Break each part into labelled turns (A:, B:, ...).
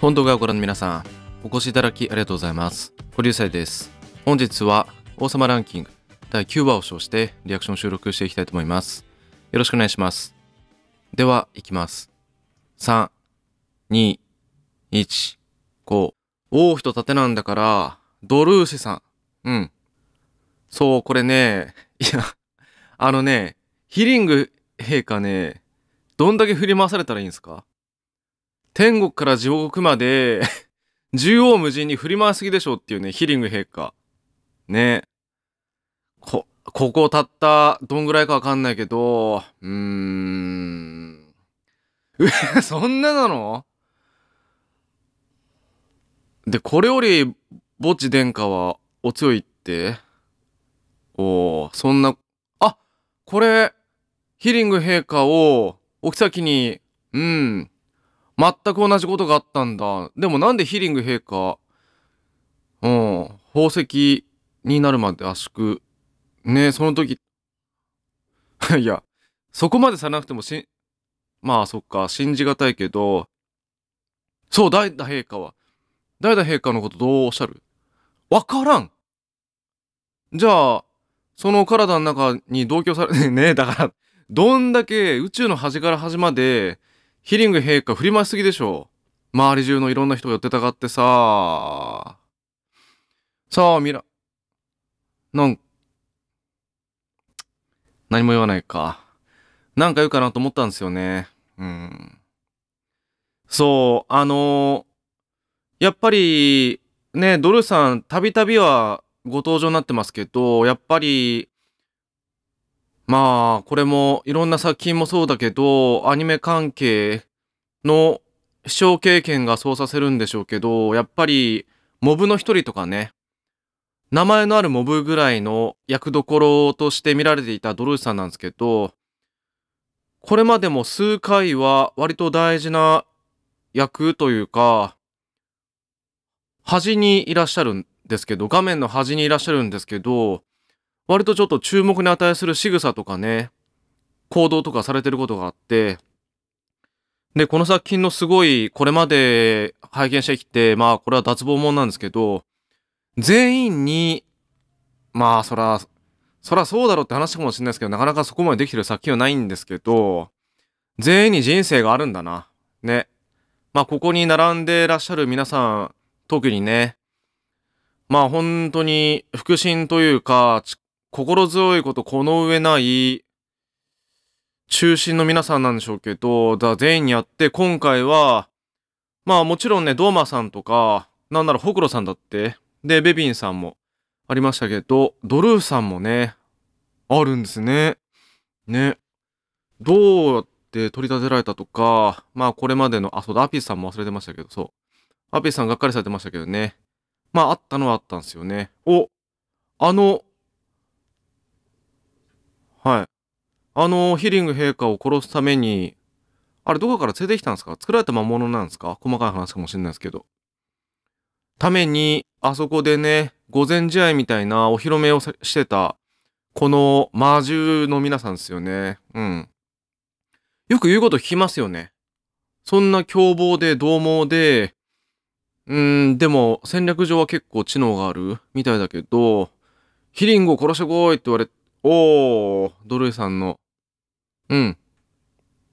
A: 本動画をご覧の皆さん、お越しいただきありがとうございます。堀流斎です。本日は、王様ランキング第9話を称してリアクション収録していきたいと思います。よろしくお願いします。では、いきます。3、2、1、5。王妃と盾なんだから、ドルーシさん。うん。そう、これね、いや、あのね、ヒリング陛下ね、どんだけ振り回されたらいいんですか天国から地獄まで 縦横無尽に振り回すぎでしょうっていうね、ヒリング陛下。ね。こ、ここたったどんぐらいかわかんないけど、うーん。え そんななので、これより、墓地殿下はお強いっておおそんな、あこれ、ヒリング陛下を、お妃に、うん、全く同じことがあったんだ。でもなんでヒリング陛下、うん、宝石になるまで圧縮。ねその時、いや、そこまでされなくてもし、まあそっか、信じがたいけど、そう、代々陛下は。代々陛下のことどうおっしゃるわからんじゃあ、その体の中に同居され、ねえ、だから、どんだけ宇宙の端から端までヒリング陛下振り回しすぎでしょ。周り中のいろんな人が寄ってたがってさ。さあ、みら、なん何も言わないか。なんか言うかなと思ったんですよね。うん。そう、あのー、やっぱり、ね、ドルさん、たびたびはご登場になってますけど、やっぱり、まあ、これもいろんな作品もそうだけど、アニメ関係の視聴経験がそうさせるんでしょうけど、やっぱりモブの一人とかね、名前のあるモブぐらいの役どころとして見られていたドルーシさんなんですけど、これまでも数回は割と大事な役というか、端にいらっしゃるんですけど、画面の端にいらっしゃるんですけど、割とちょっと注目に値する仕草とかね、行動とかされてることがあって、で、この作品のすごい、これまで拝見してきて、まあ、これは脱帽もんなんですけど、全員に、まあ、そら、そらそうだろうって話かもしれないですけど、なかなかそこまでできてる作品はないんですけど、全員に人生があるんだな。ね。まあ、ここに並んでらっしゃる皆さん、特にね、まあ本当に腹心というか、心強いことこの上ない中心の皆さんなんでしょうけど、ザ・全員にやって、今回は、まあもちろんね、ドーマさんとか、なんならホクロさんだって、で、ベビンさんもありましたけど、ドルーさんもね、あるんですね。ね。どうやって取り立てられたとか、まあこれまでの、あ、そうだ、アピスさんも忘れてましたけど、そう。アピスさんがっかりされてましたけどね。まああったのはあったんですよね。お、あの、はい。あの、ヒリング陛下を殺すために、あれどこから連れてきたんですか作られた魔物なんですか細かい話かもしれないですけど。ために、あそこでね、午前試合みたいなお披露目をしてた、この魔獣の皆さんですよね。うん。よく言うこと聞きますよね。そんな凶暴で獰猛で、うーん、でも戦略上は結構知能があるみたいだけど、ヒリングを殺してこいって言われおー、ドルエさんの。うん。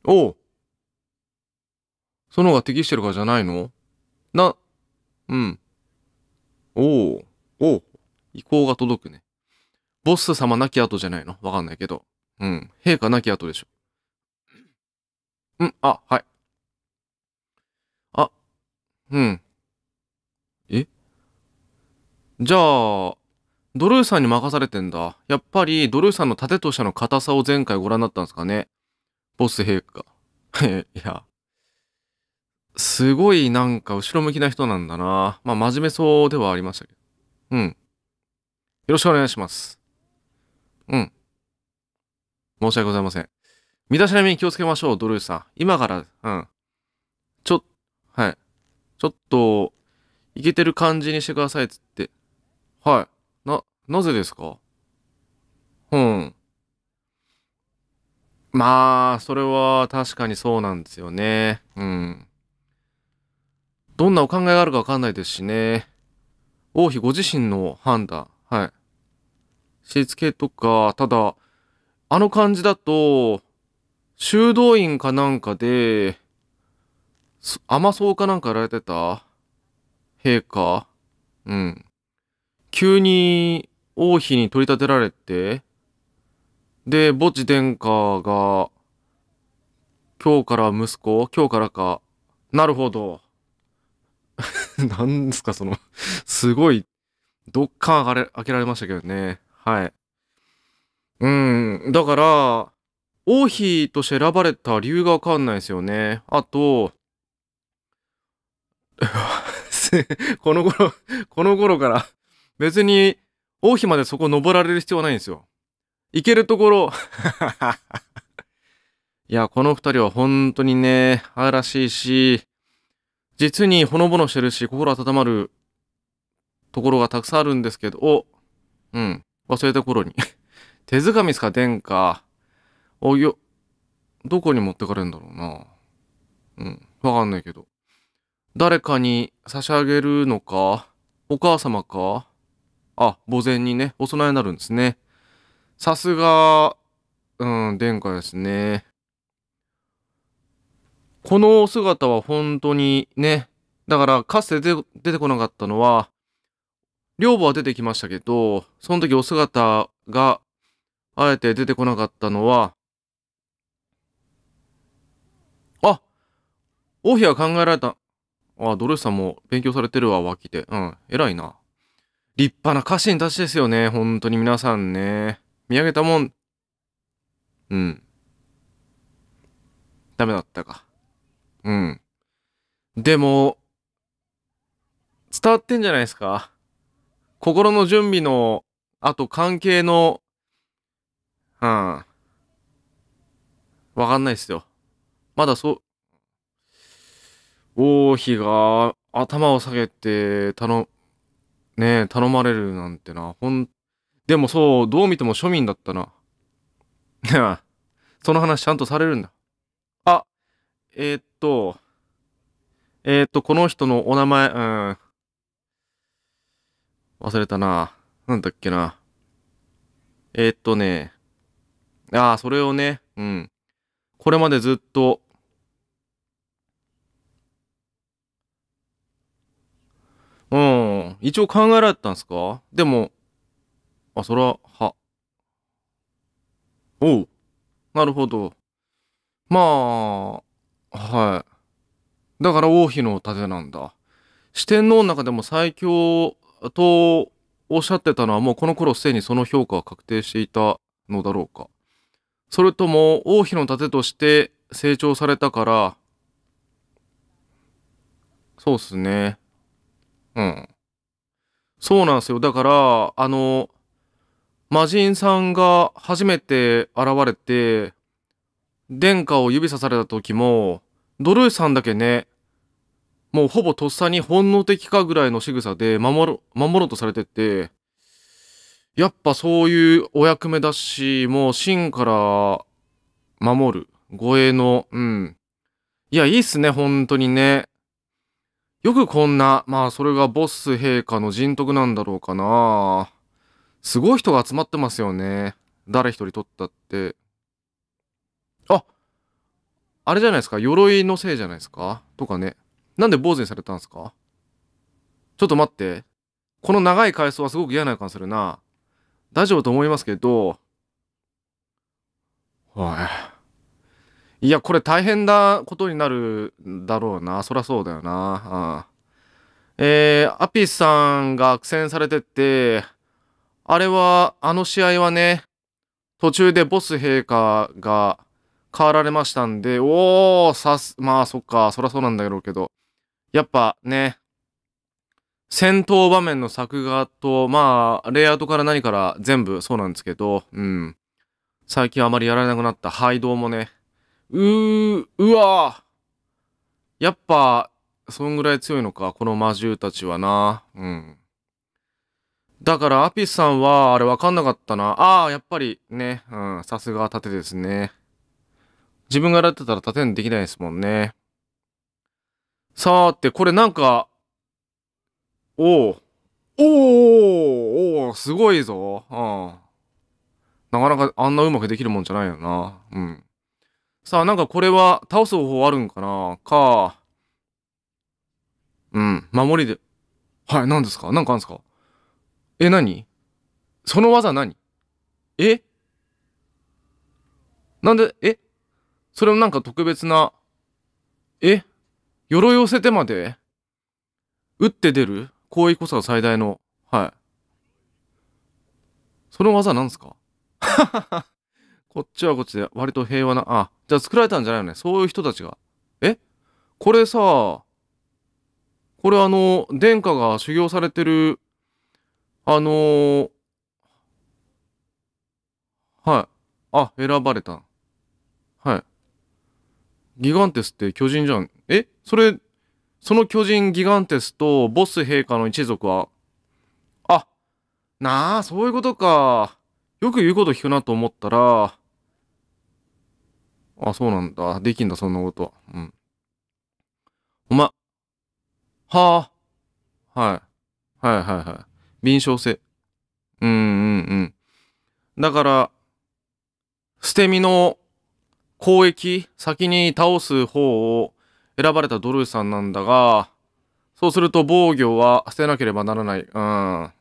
A: おー。その方が適してるかじゃないのな、うん。おー、おー。意向が届くね。ボス様なき後じゃないのわかんないけど。うん。陛下なき後でしょ。うん、あ、はい。あ、うん。えじゃあ、ドルーさんに任されてんだ。やっぱりドルーさんの盾としての硬さを前回ご覧になったんですかね。ボス陛下。いや。すごいなんか後ろ向きな人なんだな。まあ真面目そうではありましたけど。うん。よろしくお願いします。うん。申し訳ございません。身だしなみに気をつけましょう、ドルーさん。今から、うん。ちょ、はい。ちょっと、いけてる感じにしてください、つって。はい。なぜですかうん。まあ、それは確かにそうなんですよね。うん。どんなお考えがあるかわかんないですしね。王妃ご自身の判断。はい。しつけとか、ただ、あの感じだと、修道院かなんかで、甘そうかなんかやられてた陛下うん。急に王妃に取り立てられて、で、墓地殿下が、今日から息子今日からか。なるほど。何 ですか、そのすごい、どっかん開けられましたけどね。はい。うん、だから、王妃として選ばれた理由がわかんないですよね。あと、この頃、この頃から、別に王妃までそこ登られる必要はないんですよ。行けるところ いや、この二人は本当にね、愛らしいし、実にほのぼのしてるし、心温まるところがたくさんあるんですけど、お、うん、忘れた頃に 手づかみすか、殿下。お、よ、どこに持ってかれるんだろうな。うん、わかんないけど。誰かに差し上げるのかお母様かあ、墓前にね、お供えになるんですね。さすが、うん、殿下ですね。このお姿は本当にね、だからかつて出てこなかったのは、寮母は出てきましたけど、その時お姿があえて出てこなかったのは、あ王妃は考えられた。あ、ドレスさんも勉強されてるわ、脇で。うん、偉いな。立派な家臣たちですよね。本当に皆さんね。見上げたもん。うん。ダメだったか。うん。でも、伝わってんじゃないですか。心の準備の、あと関係の、うん。わかんないっすよ。まだそう、王妃が頭を下げて頼む。ね、頼まれるなんてな、ほん、でもそう、どう見ても庶民だったな。その話ちゃんとされるんだ。あ、えー、っと、えー、っと、この人のお名前、うん。忘れたな。なんだっけな。えー、っとね。ああ、それをね、うん。これまでずっとうん。一応考えられたんすかでも、あ、それは、は。おう。なるほど。まあ、はい。だから王妃の盾なんだ。四天王の中でも最強とおっしゃってたのはもうこの頃すでにその評価は確定していたのだろうか。それとも王妃の盾として成長されたから、そうっすね。うん。そうなんですよ。だから、あの、魔人さんが初めて現れて、殿下を指さされた時も、ドルーさんだけね、もうほぼとっさに本能的かぐらいの仕草で守ろ守ろうとされてて、やっぱそういうお役目だし、もう真から守る。護衛の、うん。いや、いいっすね、本当にね。よくこんな、まあそれがボス陛下の人徳なんだろうかな。すごい人が集まってますよね。誰一人取ったって。ああれじゃないですか。鎧のせいじゃないですかとかね。なんで坊主にされたんですかちょっと待って。この長い階層はすごく嫌な予感するな。大丈夫と思いますけど。はい。いや、これ大変なことになるだろうな。そりゃそうだよな。うん、えー、アピスさんが苦戦されてって、あれは、あの試合はね、途中でボス陛下が変わられましたんで、おー、さす、まあそっか、そりゃそうなんだろうけど、やっぱね、戦闘場面の作画と、まあ、レイアウトから何から全部そうなんですけど、うん。最近あまりやられなくなった。ハイドもね、うー、うわやっぱ、そんぐらい強いのか、この魔獣たちはな。うん。だから、アピスさんは、あれわかんなかったな。ああ、やっぱり、ね。うん、さすが盾ですね。自分がやってたら盾にできないですもんね。さーて、これなんか、おおおおすごいぞ。うん。なかなかあんなうまくできるもんじゃないよな。うん。さあ、なんかこれは倒す方法あるんかなか。うん、守りで。はい、何ですか何かあるんですかえ、何その技何えなんで、えそれもなんか特別な、え鎧を寄せてまで打って出る行為こそが最大の、はい。その技なんですかははは。こっちはこっちで割と平和な、あ、じゃあ作られたんじゃないよね。そういう人たちが。えこれさ、これあの、殿下が修行されてる、あのー、はい。あ、選ばれた。はい。ギガンテスって巨人じゃん。えそれ、その巨人ギガンテスとボス陛下の一族は、あ、なあ、そういうことか。よく言うこと聞くなと思ったら、あ、そうなんだ。できんだ、そんなことは。うん。おま、はあ、はい。はいはいはい。敏捷性。うんうんうん。だから、捨て身の攻撃、先に倒す方を選ばれたドルーさんなんだが、そうすると防御は捨てなければならない。うん。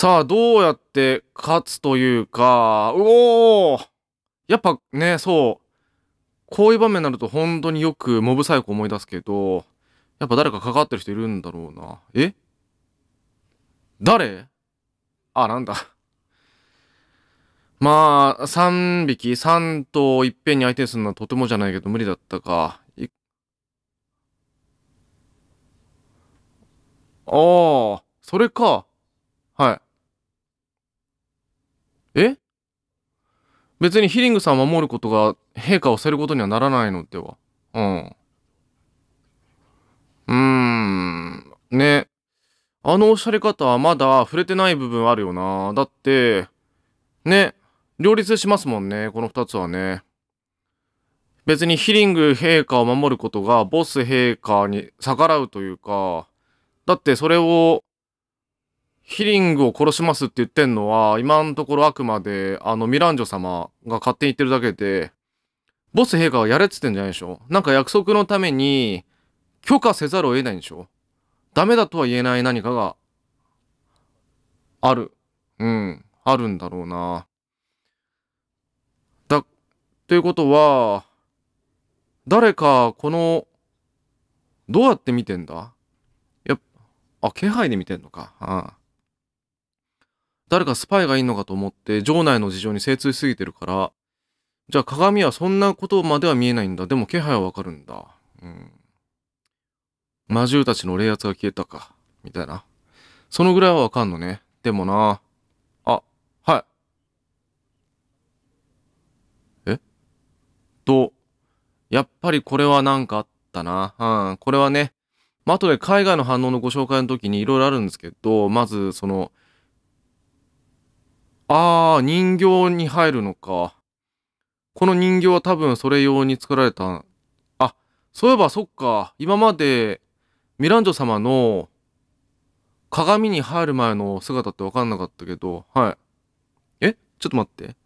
A: さあ、どうやって勝つというか、うおーやっぱね、そう。こういう場面になると本当によくモブサイコ思い出すけど、やっぱ誰か関わってる人いるんだろうな。え誰あ、なんだ。まあ、三匹、三頭いっぺんに相手にするのはとてもじゃないけど無理だったか。ああ、それか。はい。え別にヒリングさんを守ることが陛下を捨てることにはならないのではうんうーんねあのおしゃれ方はまだ触れてない部分あるよなだってね両立しますもんねこの2つはね別にヒリング陛下を守ることがボス陛下に逆らうというかだってそれをヒリングを殺しますって言ってんのは、今のところあくまで、あの、ミランジョ様が勝手に言ってるだけで、ボス陛下はやれっつってんじゃないでしょなんか約束のために、許可せざるを得ないんでしょダメだとは言えない何かが、ある。うん。あるんだろうな。だ、ということは、誰か、この、どうやって見てんだやっぱ、あ、気配で見てんのか。ああ誰かスパイがいいのかと思って場内の事情に精通しすぎてるからじゃあ鏡はそんなことまでは見えないんだでも気配はわかるんだうん魔獣たちの霊圧が消えたかみたいなそのぐらいはわかんのねでもなあはいえとやっぱりこれは何かあったなうんこれはねまあ、後で海外の反応のご紹介の時に色々あるんですけど、まず、その、ああ、人形に入るのか。この人形は多分それ用に作られた。あ、そういえばそっか。今までミランジョ様の鏡に入る前の姿ってわかんなかったけど、はい。えちょっと待って。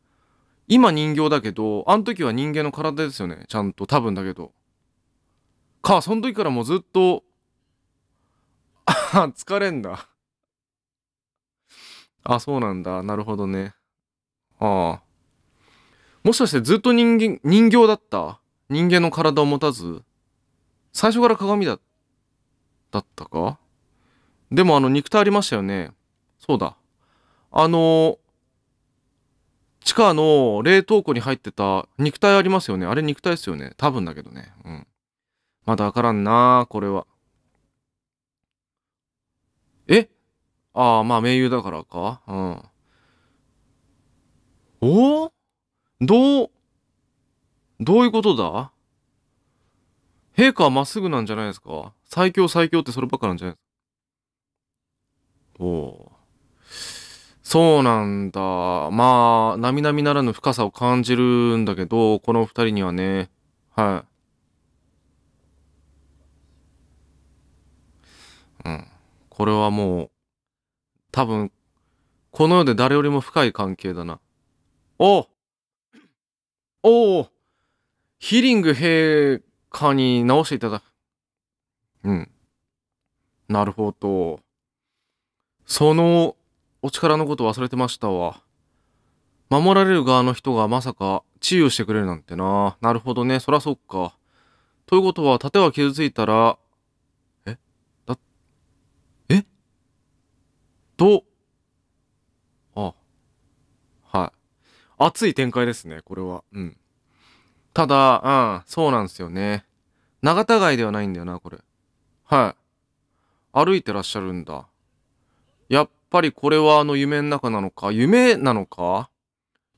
A: 今人形だけど、あの時は人間の体ですよね。ちゃんと多分だけど。か、その時からもうずっと、あ疲れんだあ、そうなんだ。なるほどね。ああ。もしかしてずっと人間、人形だった人間の体を持たず最初から鏡だ、だったかでもあの肉体ありましたよね。そうだ。あの、地下の冷凍庫に入ってた肉体ありますよね。あれ肉体ですよね。多分だけどね。うん。まだわからんなこれは。えああ、まあ、盟友だからか。うん。おどう、どういうことだ陛下はまっすぐなんじゃないですか最強最強ってそればっかなんじゃないですかおお。そうなんだ。まあ、並々ならぬ深さを感じるんだけど、この二人にはね。はい。うん。これはもう、多分、この世で誰よりも深い関係だな。おおヒーリング陛下に直していただく。うん。なるほど。そのお力のこと忘れてましたわ。守られる側の人がまさか治癒してくれるなんてな。なるほどね。そらそっか。ということは、盾は傷ついたら、と、あ、はい。熱い展開ですね、これは。うん。ただ、うん、そうなんですよね。長田街ではないんだよな、これ。はい。歩いてらっしゃるんだ。やっぱりこれはあの夢の中なのか、夢なのか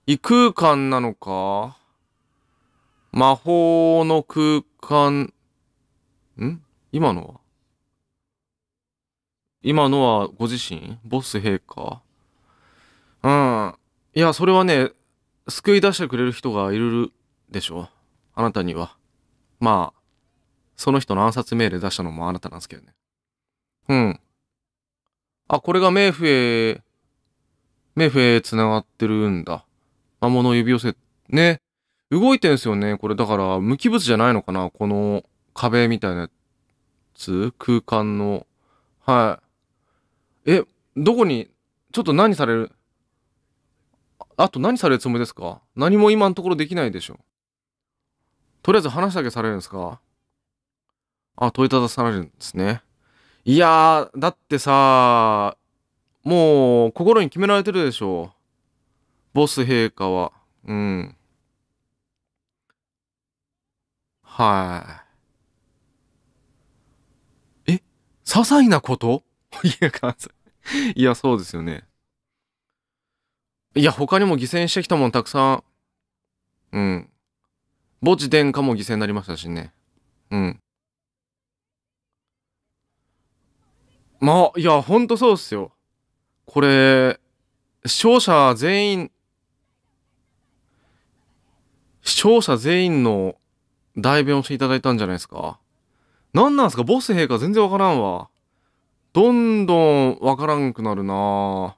A: 異空間なのか魔法の空間、ん今のは今のはご自身ボス陛下うんいやそれはね救い出してくれる人がいるでしょあなたにはまあその人の暗殺命令出したのもあなたなんですけどねうんあこれが冥府へ冥府へ繋がってるんだ魔物指寄せね動いてんすよねこれだから無機物じゃないのかなこの壁みたいなやつ空間のはい。え、どこに、ちょっと何されるあと何されるつもりですか何も今のところできないでしょ。とりあえず話だけされるんですかあ、問いただされるんですね。いやだってさ、もう心に決められてるでしょう。ボス陛下は。うん。はい。え、些細なこという感じ。いや、そうですよね。いや、他にも犠牲してきたもんたくさん。うん。墓地殿下も犠牲になりましたしね。うん。まあ、いや、ほんとそうっすよ。これ、視聴者全員、視聴者全員の代弁をしていただいたんじゃないですか。何なんすかボス兵か全然わからんわ。どんどんわからんくなるな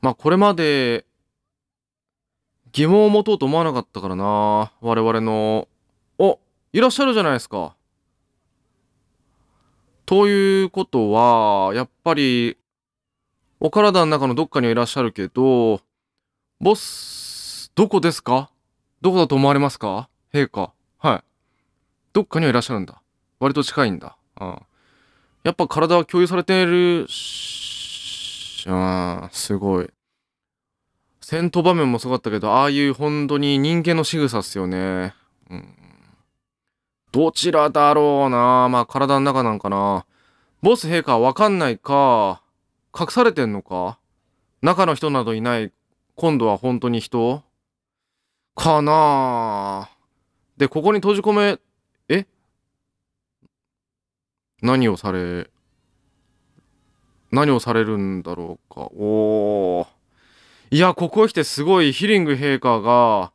A: まあこれまで疑問を持とうと思わなかったからな我々の。おいらっしゃるじゃないですか。ということは、やっぱり、お体の中のどっかにはいらっしゃるけど、ボス、どこですかどこだと思われますか陛下。はい。どっかにはいらっしゃるんだ。割と近いんだ。うん。やっぱ体は共有されているし、あすごい。戦闘場面もすごかったけど、ああいう本当に人間の仕草っすよね。うん。どちらだろうなまあ体の中なんかなボス陛下わかんないか、隠されてんのか中の人などいない、今度は本当に人かなで、ここに閉じ込め何をされ何をされるんだろうかおーいやここへ来てすごいヒリング陛下が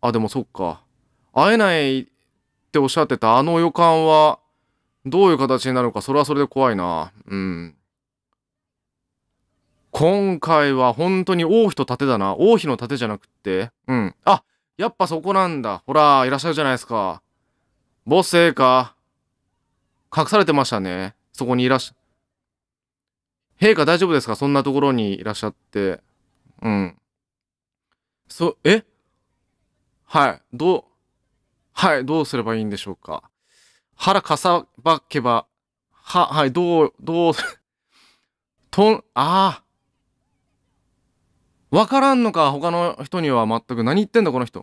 A: あでもそっか会えないっておっしゃってたあの予感はどういう形になるのかそれはそれで怖いなうん今回は本当に王妃と盾だな王妃の盾じゃなくってうんあやっぱそこなんだほらいらっしゃるじゃないですか母性か隠されてましたね。そこにいらっしゃ、陛下大丈夫ですかそんなところにいらっしゃって。うん。そ、えはい。どう、はい。どうすればいいんでしょうか腹かさばけば、は、はい。どう、どう、とん、ああ。わからんのか他の人には全く。何言ってんだこの人。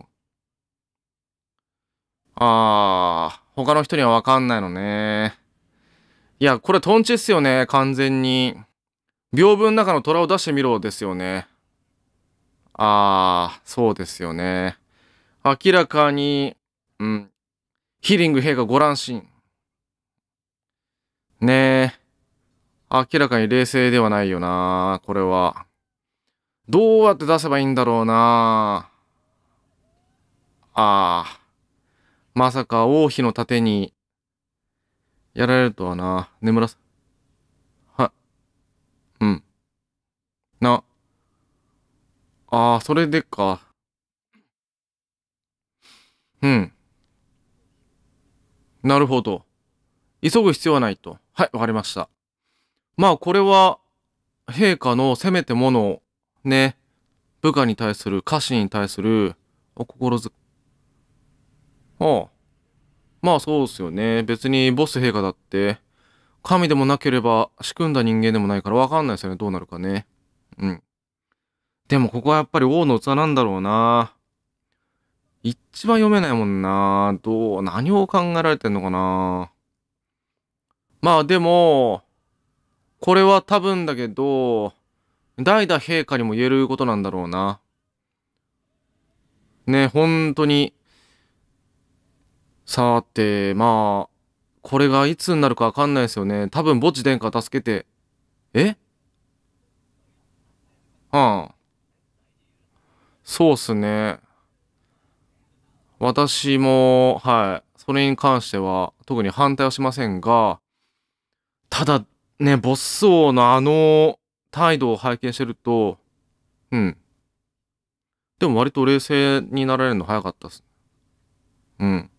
A: ああ。他の人にはわかんないのね。いや、これトンチっすよね、完全に。屏風の中の虎を出してみろですよね。ああ、そうですよね。明らかに、うん。ヒーリング兵がご乱心。ねえ。明らかに冷静ではないよな、これは。どうやって出せばいいんだろうな。ああ。まさか王妃の盾に、やられるとはな、眠らす。は、うん。な、ああ、それでか。うん。なるほど。急ぐ必要はないと。はい、わかりました。まあ、これは、陛下のせめてもの、ね、部下に対する、家臣に対する、お心づああ。まあそうっすよね。別にボス陛下だって、神でもなければ仕組んだ人間でもないからわかんないですよね。どうなるかね。うん。でもここはやっぱり王の器なんだろうな。一番読めないもんな。どう、何を考えられてんのかな。まあでも、これは多分だけど、代々陛下にも言えることなんだろうな。ね、本当にさて、まあ、これがいつになるかわかんないですよね。多分、墓地殿下助けて、えはあ。そうっすね。私も、はい。それに関しては、特に反対はしませんが、ただ、ね、ボス王のあの態度を拝見してると、うん。でも割と冷静になられるの早かったっす。うん。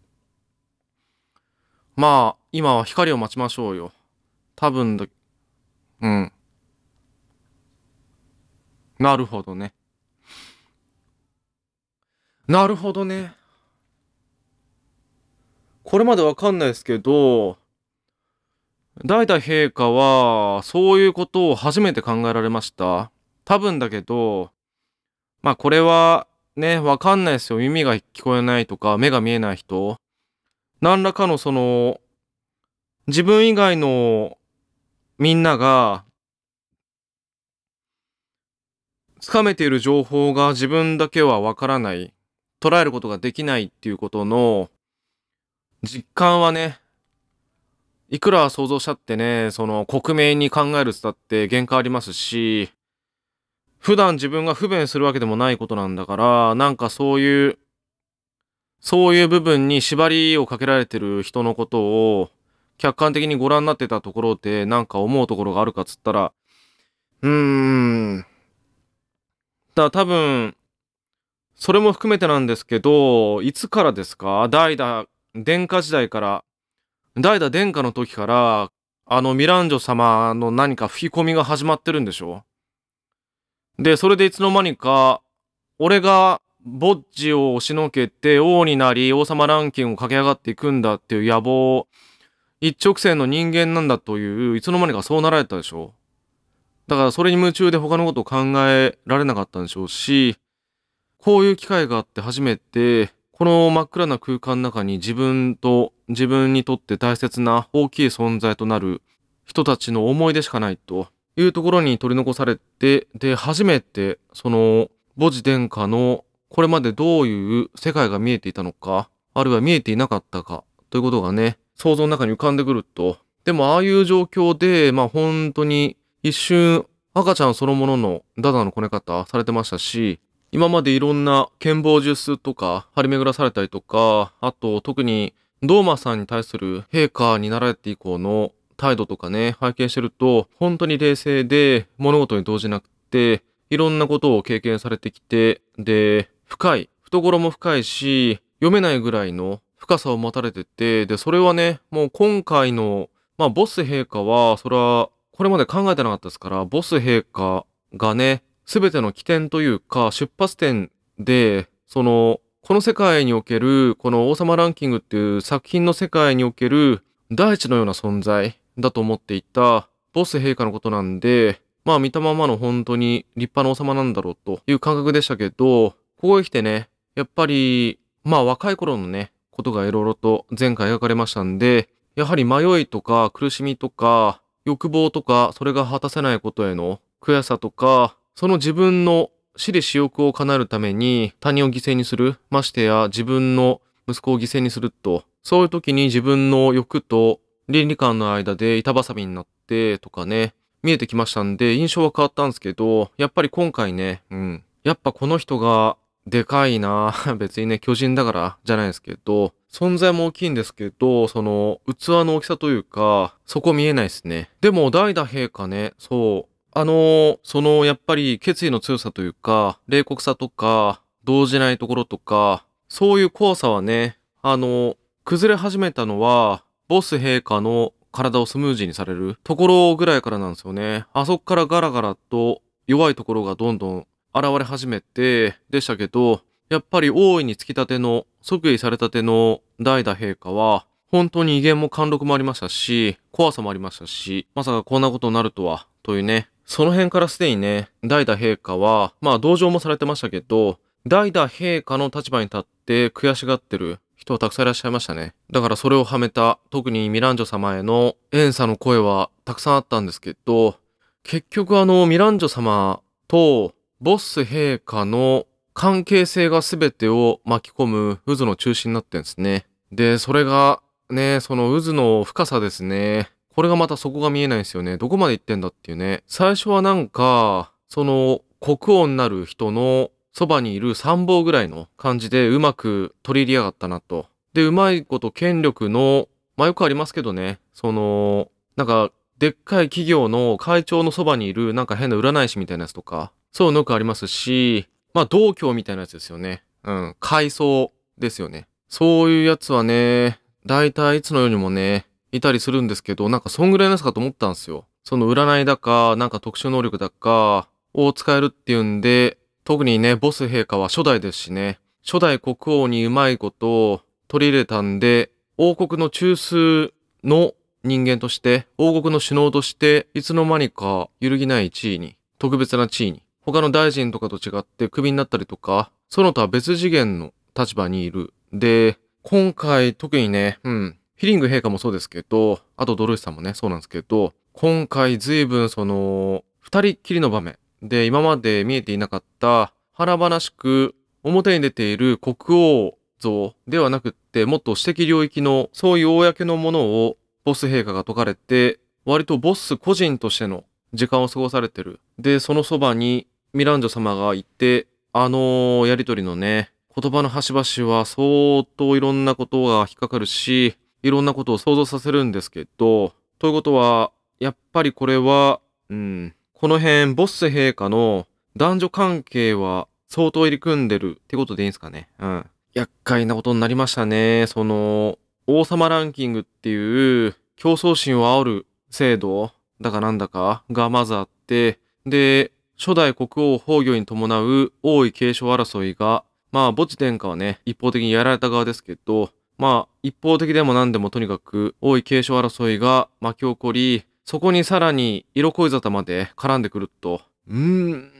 A: まあ、今は光を待ちましょうよ。多分だ、うん。なるほどね。なるほどね。これまでわかんないですけど、代々陛下は、そういうことを初めて考えられました。多分だけど、まあこれは、ね、わかんないですよ。耳が聞こえないとか、目が見えない人。何らかのその、自分以外のみんなが、つかめている情報が自分だけはわからない、捉えることができないっていうことの実感はね、いくら想像しちゃってね、その、克明に考えるつだって限界ありますし、普段自分が不便するわけでもないことなんだから、なんかそういうそういう部分に縛りをかけられてる人のことを客観的にご覧になってたところでなんか思うところがあるかっつったら、うーん。だ多分、それも含めてなんですけど、いつからですか代打、殿下時代から、代打殿下の時から、あのミランジョ様の何か吹き込みが始まってるんでしょで、それでいつの間にか、俺が墓地を押しのけて王になり王様ランキングを駆け上がっていくんだっていう野望、一直線の人間なんだという、いつの間にかそうなられたでしょ。だからそれに夢中で他のことを考えられなかったんでしょうし、こういう機会があって初めて、この真っ暗な空間の中に自分と自分にとって大切な大きい存在となる人たちの思い出しかないというところに取り残されて、で、初めてその母子殿下のこれまでどういう世界が見えていたのか、あるいは見えていなかったか、ということがね、想像の中に浮かんでくると。でもああいう状況で、まあ本当に一瞬赤ちゃんそのもののダダのこね方されてましたし、今までいろんな剣謀術とか張り巡らされたりとか、あと特にドーマさんに対する陛下になられて以降の態度とかね、拝見してると、本当に冷静で物事に動じなくて、いろんなことを経験されてきて、で、深い、懐も深いし、読めないぐらいの深さを持たれてて、で、それはね、もう今回の、まあ、ボス陛下は、それは、これまで考えてなかったですから、ボス陛下がね、すべての起点というか、出発点で、その、この世界における、この王様ランキングっていう作品の世界における、大地のような存在だと思っていた、ボス陛下のことなんで、まあ見たままの本当に立派な王様なんだろうという感覚でしたけど、ここへ来てね、やっぱり、まあ若い頃のね、ことがいろいろと前回描かれましたんで、やはり迷いとか苦しみとか欲望とかそれが果たせないことへの悔しさとか、その自分の死で私欲を叶えるために他人を犠牲にする、ましてや自分の息子を犠牲にすると、そういう時に自分の欲と倫理観の間で板挟みになってとかね、見えてきましたんで印象は変わったんですけど、やっぱり今回ね、うん、やっぱこの人がでかいな 別にね、巨人だから、じゃないですけど、存在も大きいんですけど、その、器の大きさというか、そこ見えないですね。でも、代打陛下ね、そう、あのー、その、やっぱり決意の強さというか、冷酷さとか、動じないところとか、そういう怖さはね、あのー、崩れ始めたのは、ボス陛下の体をスムージーにされるところぐらいからなんですよね。あそこからガラガラと弱いところがどんどん現れ始めてでしたけど、やっぱり大いに突き立ての、即位されたての代打陛下は、本当に威厳も貫禄もありましたし、怖さもありましたし、まさかこんなことになるとは、というね、その辺からすでにね、代打陛下は、まあ同情もされてましたけど、代打陛下の立場に立って悔しがってる人はたくさんいらっしゃいましたね。だからそれをはめた、特にミランジョ様への遠差の声はたくさんあったんですけど、結局あのミランジョ様とボス陛下の関係性が全てを巻き込む渦の中心になってんですね。で、それがね、その渦の深さですね。これがまたそこが見えないですよね。どこまで行ってんだっていうね。最初はなんか、その国王になる人のそばにいる参謀ぐらいの感じでうまく取り入れやがったなと。で、うまいこと権力の、まあよくありますけどね、その、なんか、でっかい企業の会長のそばにいるなんか変な占い師みたいなやつとか、そう、農くありますし、まあ、道教みたいなやつですよね。うん、階層ですよね。そういうやつはね、大体いつの世にもね、いたりするんですけど、なんかそんぐらいのやつかと思ったんですよ。その占いだか、なんか特殊能力だか、を使えるっていうんで、特にね、ボス陛下は初代ですしね、初代国王にうまいことを取り入れたんで、王国の中枢の人間として、王国の首脳として、いつの間にか揺るぎない地位に、特別な地位に他の大臣とかと違ってクビになったりとか、その他別次元の立場にいる。で、今回特にね、うん、ヒリング陛下もそうですけど、あとドルシさんもね、そうなんですけど、今回随分その、二人っきりの場面で今まで見えていなかった、華々しく表に出ている国王像ではなくって、もっと私的領域の、そういう公のものをボス陛下が解かれて、割とボス個人としての時間を過ごされてる。で、そのそばにミランジョ様が言って、あのやりとりのね、言葉の端々は相当いろんなことが引っかかるし、いろんなことを想像させるんですけど、ということは、やっぱりこれは、うん、この辺、ボッス陛下の男女関係は相当入り組んでるってことでいいんですかね。うん。厄介なことになりましたね。その、王様ランキングっていう競争心を煽る制度だかなんだかがまずあって、で、初代国王崩御に伴う王位継承争いが、まあ、墓地殿下はね、一方的にやられた側ですけど、まあ、一方的でも何でもとにかく王位継承争いが巻き起こり、そこにさらに色恋沙汰まで絡んでくると、うーん、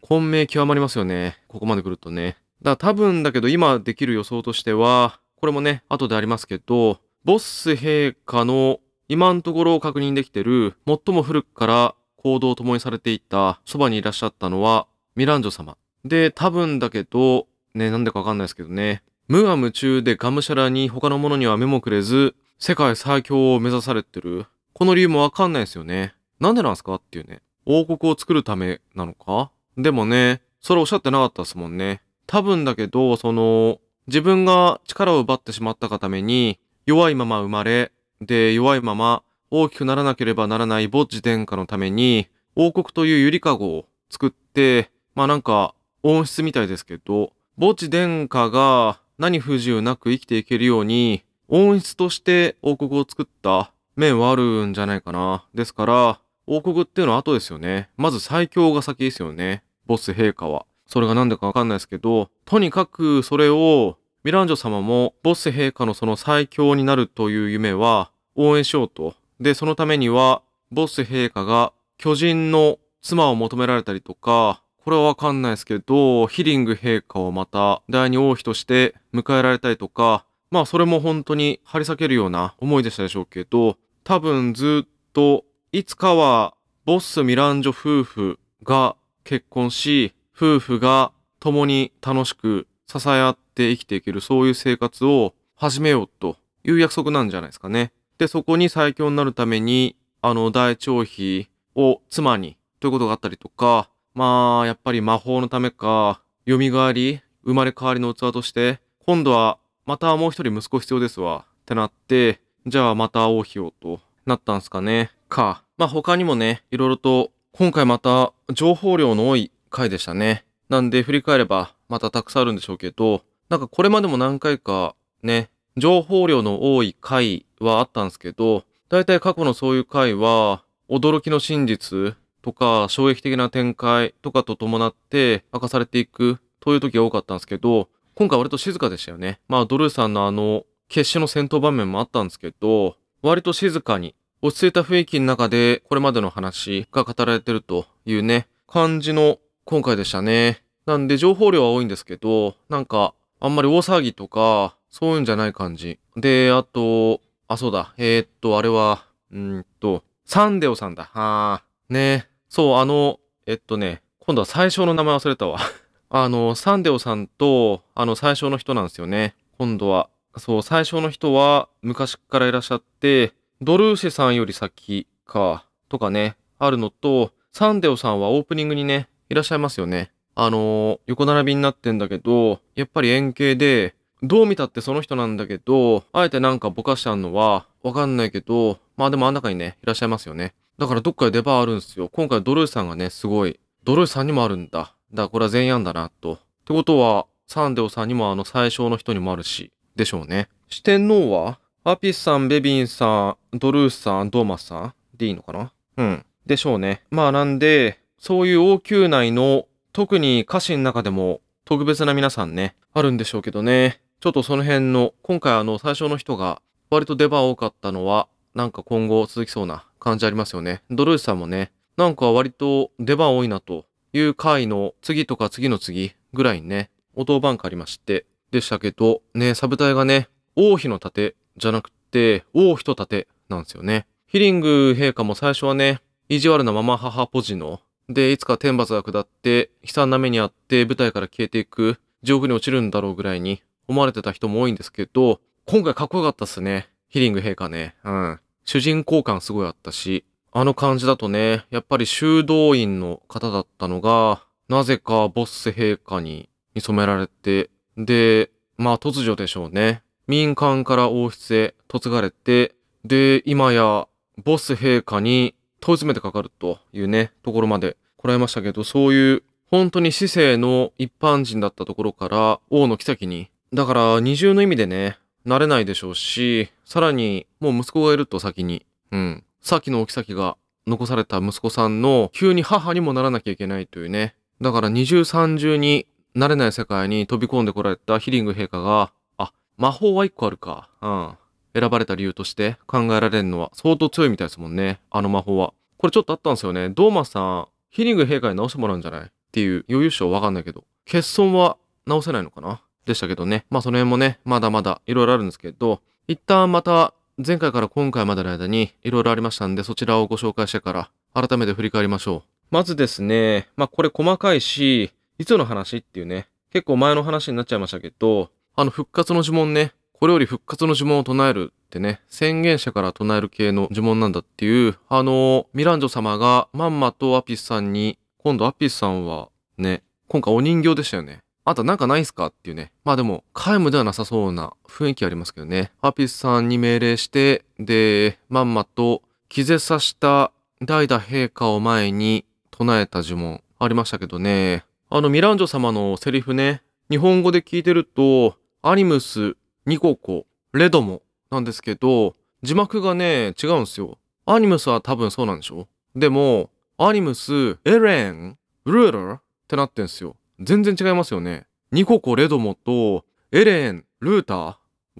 A: 混迷極まりますよね。ここまで来るとね。だから多分だけど今できる予想としては、これもね、後でありますけど、ボス陛下の今のところ確認できてる最も古くから行動を共にされていた、そばにいらっしゃったのは、ミランジョ様。で、多分だけど、ね、なんでかわかんないですけどね。無我夢中でがむしゃらに他の者には目もくれず、世界最強を目指されてる。この理由もわかんないですよね。なんでなんすかっていうね。王国を作るためなのかでもね、それおっしゃってなかったですもんね。多分だけど、その、自分が力を奪ってしまったがために、弱いまま生まれ、で、弱いまま大きくならなければならないボッジ殿下のために、王国というゆりかごを作って、まあなんか、温室みたいですけど、ボッジ殿下が何不自由なく生きていけるように、温室として王国を作った面はあるんじゃないかな。ですから、王国っていうのは後ですよね。まず最強が先ですよね。ボス陛下は。それが何だかわかんないですけど、とにかくそれを、ミランジョ様もボス陛下のその最強になるという夢は応援しようとで、そのためには、ボス陛下が巨人の妻を求められたりとか、これはわかんないですけど、ヒリング陛下をまた第二王妃として迎えられたりとか、まあそれも本当に張り裂けるような思いでしたでしょうけど、多分ずっといつかはボス・ミランジョ夫婦が結婚し、夫婦が共に楽しく支え合って生きていけるそういう生活を始めようという約束なんじゃないですかね。で、そこに最強になるために、あの、大長妃を妻に、ということがあったりとか、まあ、やっぱり魔法のためか、蘇り、生まれ変わりの器として、今度は、またもう一人息子必要ですわ、ってなって、じゃあまた王妃をとなったんすかね。か。まあ他にもね、いろいろと、今回また情報量の多い回でしたね。なんで振り返ればまたたくさんあるんでしょうけど、なんかこれまでも何回かね、情報量の多い回はあったんですけど、大体過去のそういう回は、驚きの真実とか、衝撃的な展開とかと伴って明かされていくという時が多かったんですけど、今回割と静かでしたよね。まあ、ドルーさんのあの、決死の戦闘場面もあったんですけど、割と静かに、落ち着いた雰囲気の中で、これまでの話が語られてるというね、感じの今回でしたね。なんで情報量は多いんですけど、なんか、あんまり大騒ぎとか、そういうんじゃない感じ。で、あと、あ、そうだ。えー、っと、あれは、うんと、サンデオさんだ。あー、ねそう、あの、えっとね、今度は最初の名前忘れたわ。あの、サンデオさんと、あの、最初の人なんですよね。今度は。そう、最初の人は昔からいらっしゃって、ドルーシェさんより先か、とかね、あるのと、サンデオさんはオープニングにね、いらっしゃいますよね。あの、横並びになってんだけど、やっぱり円形で、どう見たってその人なんだけど、あえてなんかぼかしうのは、わかんないけど、まあでもあん中にね、いらっしゃいますよね。だからどっかで出番あるんですよ。今回ドルーさんがね、すごい。ドルーさんにもあるんだ。だからこれは全員あんだな、と。ってことは、サンデオさんにもあの最小の人にもあるし、でしょうね。四天王はアピスさん、ベビンさん、ドルーさん、ドーマスさんでいいのかなうん。でしょうね。まあなんで、そういう王宮内の特に歌詞の中でも特別な皆さんね、あるんでしょうけどね。ちょっとその辺の、今回あの、最初の人が、割と出番多かったのは、なんか今後続きそうな感じありますよね。ドルーシさんもね、なんか割と出番多いなという回の次とか次の次ぐらいにね、お当番がありまして、でしたけど、ね、サブ隊がね、王妃の盾じゃなくて、王妃と盾なんですよね。ヒリング陛下も最初はね、意地悪なまま母ポジの、で、いつか天罰が下って、悲惨な目にあって舞台から消えていく、地獄に落ちるんだろうぐらいに思われてた人も多いんですけど、今回かっこよかったっすね。ヒリング陛下ね。うん。主人公感すごいあったし、あの感じだとね、やっぱり修道院の方だったのが、なぜかボッセ陛下に見染められて、で、まあ突如でしょうね。民間から王室へ嫁がれて、で、今やボス陛下に問い詰めてかかるというね、ところまでこらえましたけど、そういう本当に市政の一般人だったところから王の妃にだから二重の意味でね、慣れないでしょうし、さらにもう息子がいると先に、うん、さっきのお妃が残された息子さんの急に母にもならなきゃいけないというね。だから二重三重に慣れない世界に飛び込んでこられたヒリング陛下が、あ、魔法は一個あるか。うん。選ばれた理由として考えられるのは相当強いみたいですもんね。あの魔法は。これちょっとあったんですよね。ドーマさん、ヒリング陛下に直してもらうんじゃないっていう余裕賞わかんないけど。欠損は直せないのかなでしたけどね。まあその辺もね、まだまだいろいろあるんですけど、一旦また前回から今回までの間にいろいろありましたんで、そちらをご紹介してから改めて振り返りましょう。まずですね、まあこれ細かいし、いつの話っていうね、結構前の話になっちゃいましたけど、あの復活の呪文ね、これより復活の呪文を唱えるってね、宣言者から唱える系の呪文なんだっていう、あの、ミランジョ様がまんまとアピスさんに、今度アピスさんはね、今回お人形でしたよね。あとなんかないんすかっていうね。まあでも、皆無ではなさそうな雰囲気ありますけどね。アピスさんに命令して、で、まんまと気絶さした代打陛下を前に唱えた呪文ありましたけどね。あの、ミランジョ様のセリフね、日本語で聞いてると、アニムス、ニココ、レドモなんですけど、字幕がね、違うんですよ。アニムスは多分そうなんでしょでも、アニムス、エレン、ルーラーってなってんすよ。全然違いますよね。ニココレドモとエレン、ルーター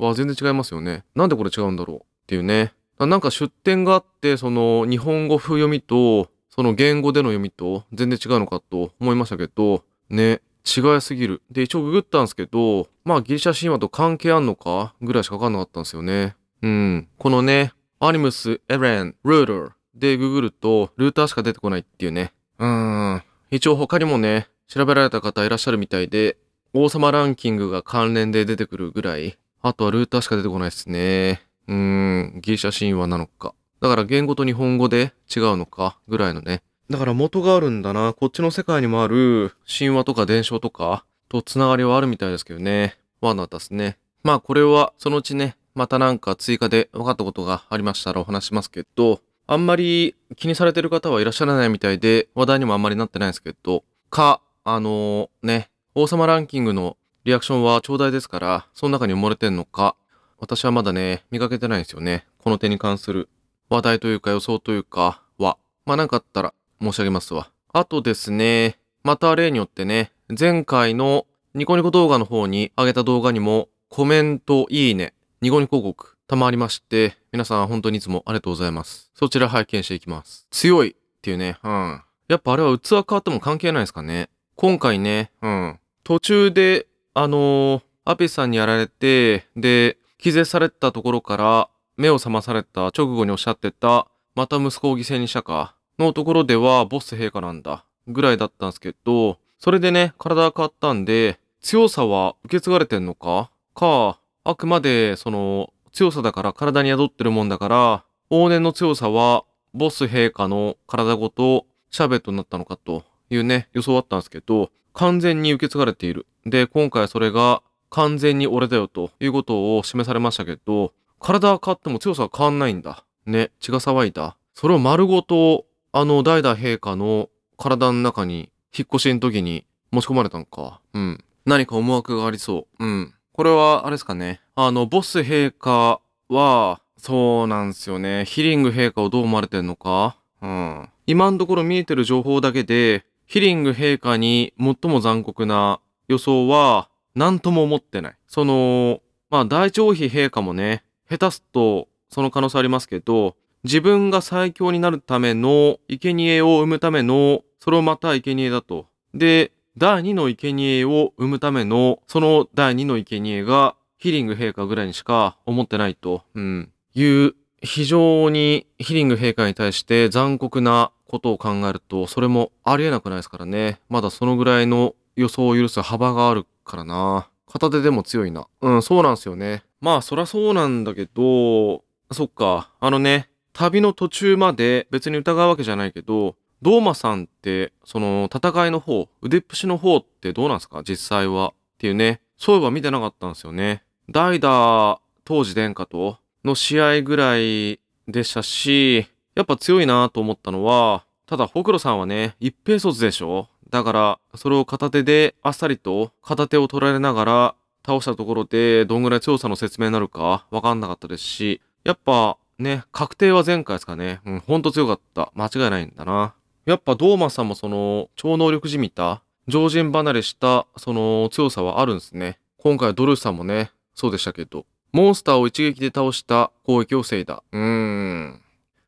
A: は全然違いますよね。なんでこれ違うんだろうっていうね。なんか出典があって、その日本語風読みと、その言語での読みと全然違うのかと思いましたけど、ね、違いすぎる。で、一応ググったんですけど、まあギリシャ神話と関係あんのかぐらいしかわかんなかったんですよね。うん。このね、アニムス、エレン、ルーターでググると、ルーターしか出てこないっていうね。うん。一応他にもね、調べられた方いらっしゃるみたいで、王様ランキングが関連で出てくるぐらい、あとはルーターしか出てこないですね。うーん、ギリシャ神話なのか。だから言語と日本語で違うのか、ぐらいのね。だから元があるんだな。こっちの世界にもある神話とか伝承とかとつながりはあるみたいですけどね。ワンったっすね。まあこれはそのうちね、またなんか追加で分かったことがありましたらお話しますけど、あんまり気にされてる方はいらっしゃらないみたいで、話題にもあんまりなってないですけど、か、あのー、ね、王様ランキングのリアクションは頂戴ですから、その中に埋もれてんのか、私はまだね、見かけてないんですよね。この手に関する話題というか予想というかは。まあなんかあったら申し上げますわ。あとですね、また例によってね、前回のニコニコ動画の方に上げた動画にもコメント、いいね、ニコニコ広告、たまりまして、皆さん本当にいつもありがとうございます。そちら拝見していきます。強いっていうね、うん。やっぱあれは器変わっても関係ないですかね。今回ね、うん。途中で、あのー、安倍さんにやられて、で、気絶されたところから、目を覚まされた直後におっしゃってた、また息子を犠牲にしたか、のところでは、ボス陛下なんだ、ぐらいだったんですけど、それでね、体が変わったんで、強さは受け継がれてんのかか、あくまで、その、強さだから体に宿ってるもんだから、往年の強さは、ボス陛下の体ごと、シャーベットになったのかと。いうね、予想あったんですけど、完全に受け継がれている。で、今回それが完全に俺だよということを示されましたけど、体は変わっても強さは変わんないんだ。ね、血が騒いだ。それを丸ごと、あの、代々陛下の体の中に、引っ越しの時に持ち込まれたんか。うん。何か思惑がありそう。うん。これは、あれですかね。あの、ボス陛下は、そうなんですよね。ヒリング陛下をどう思われてんのか。うん。今のところ見えてる情報だけで、ヒリング陛下に最も残酷な予想は何とも思ってない。その、まあ大長妃陛下もね、下手すとその可能性ありますけど、自分が最強になるための生贄を生むための、それをまた生贄だと。で、第二の生贄を生むための、その第2の生贄がヒリング陛下ぐらいにしか思ってないと、うん、いう非常にヒリング陛下に対して残酷なことを考えると、それもありえなくないですからね。まだそのぐらいの予想を許す幅があるからな。片手でも強いな。うん、そうなんすよね。まあ、そらそうなんだけど、そっか、あのね、旅の途中まで別に疑うわけじゃないけど、ドーマさんって、その、戦いの方、腕っぷしの方ってどうなんすか実際は。っていうね。そういえば見てなかったんですよね。代打、当時殿下との試合ぐらいでしたし、やっぱ強いなと思ったのは、ただ、ホクロさんはね、一平卒でしょだから、それを片手であっさりと片手を取られながら倒したところで、どんぐらい強さの説明になるかわかんなかったですし、やっぱね、確定は前回ですかね。うん、ほんと強かった。間違いないんだな。やっぱドーマさんもその、超能力じみた、常人離れした、その強さはあるんですね。今回ドルフさんもね、そうでしたけど。モンスターを一撃で倒した攻撃を防いだ。うーん。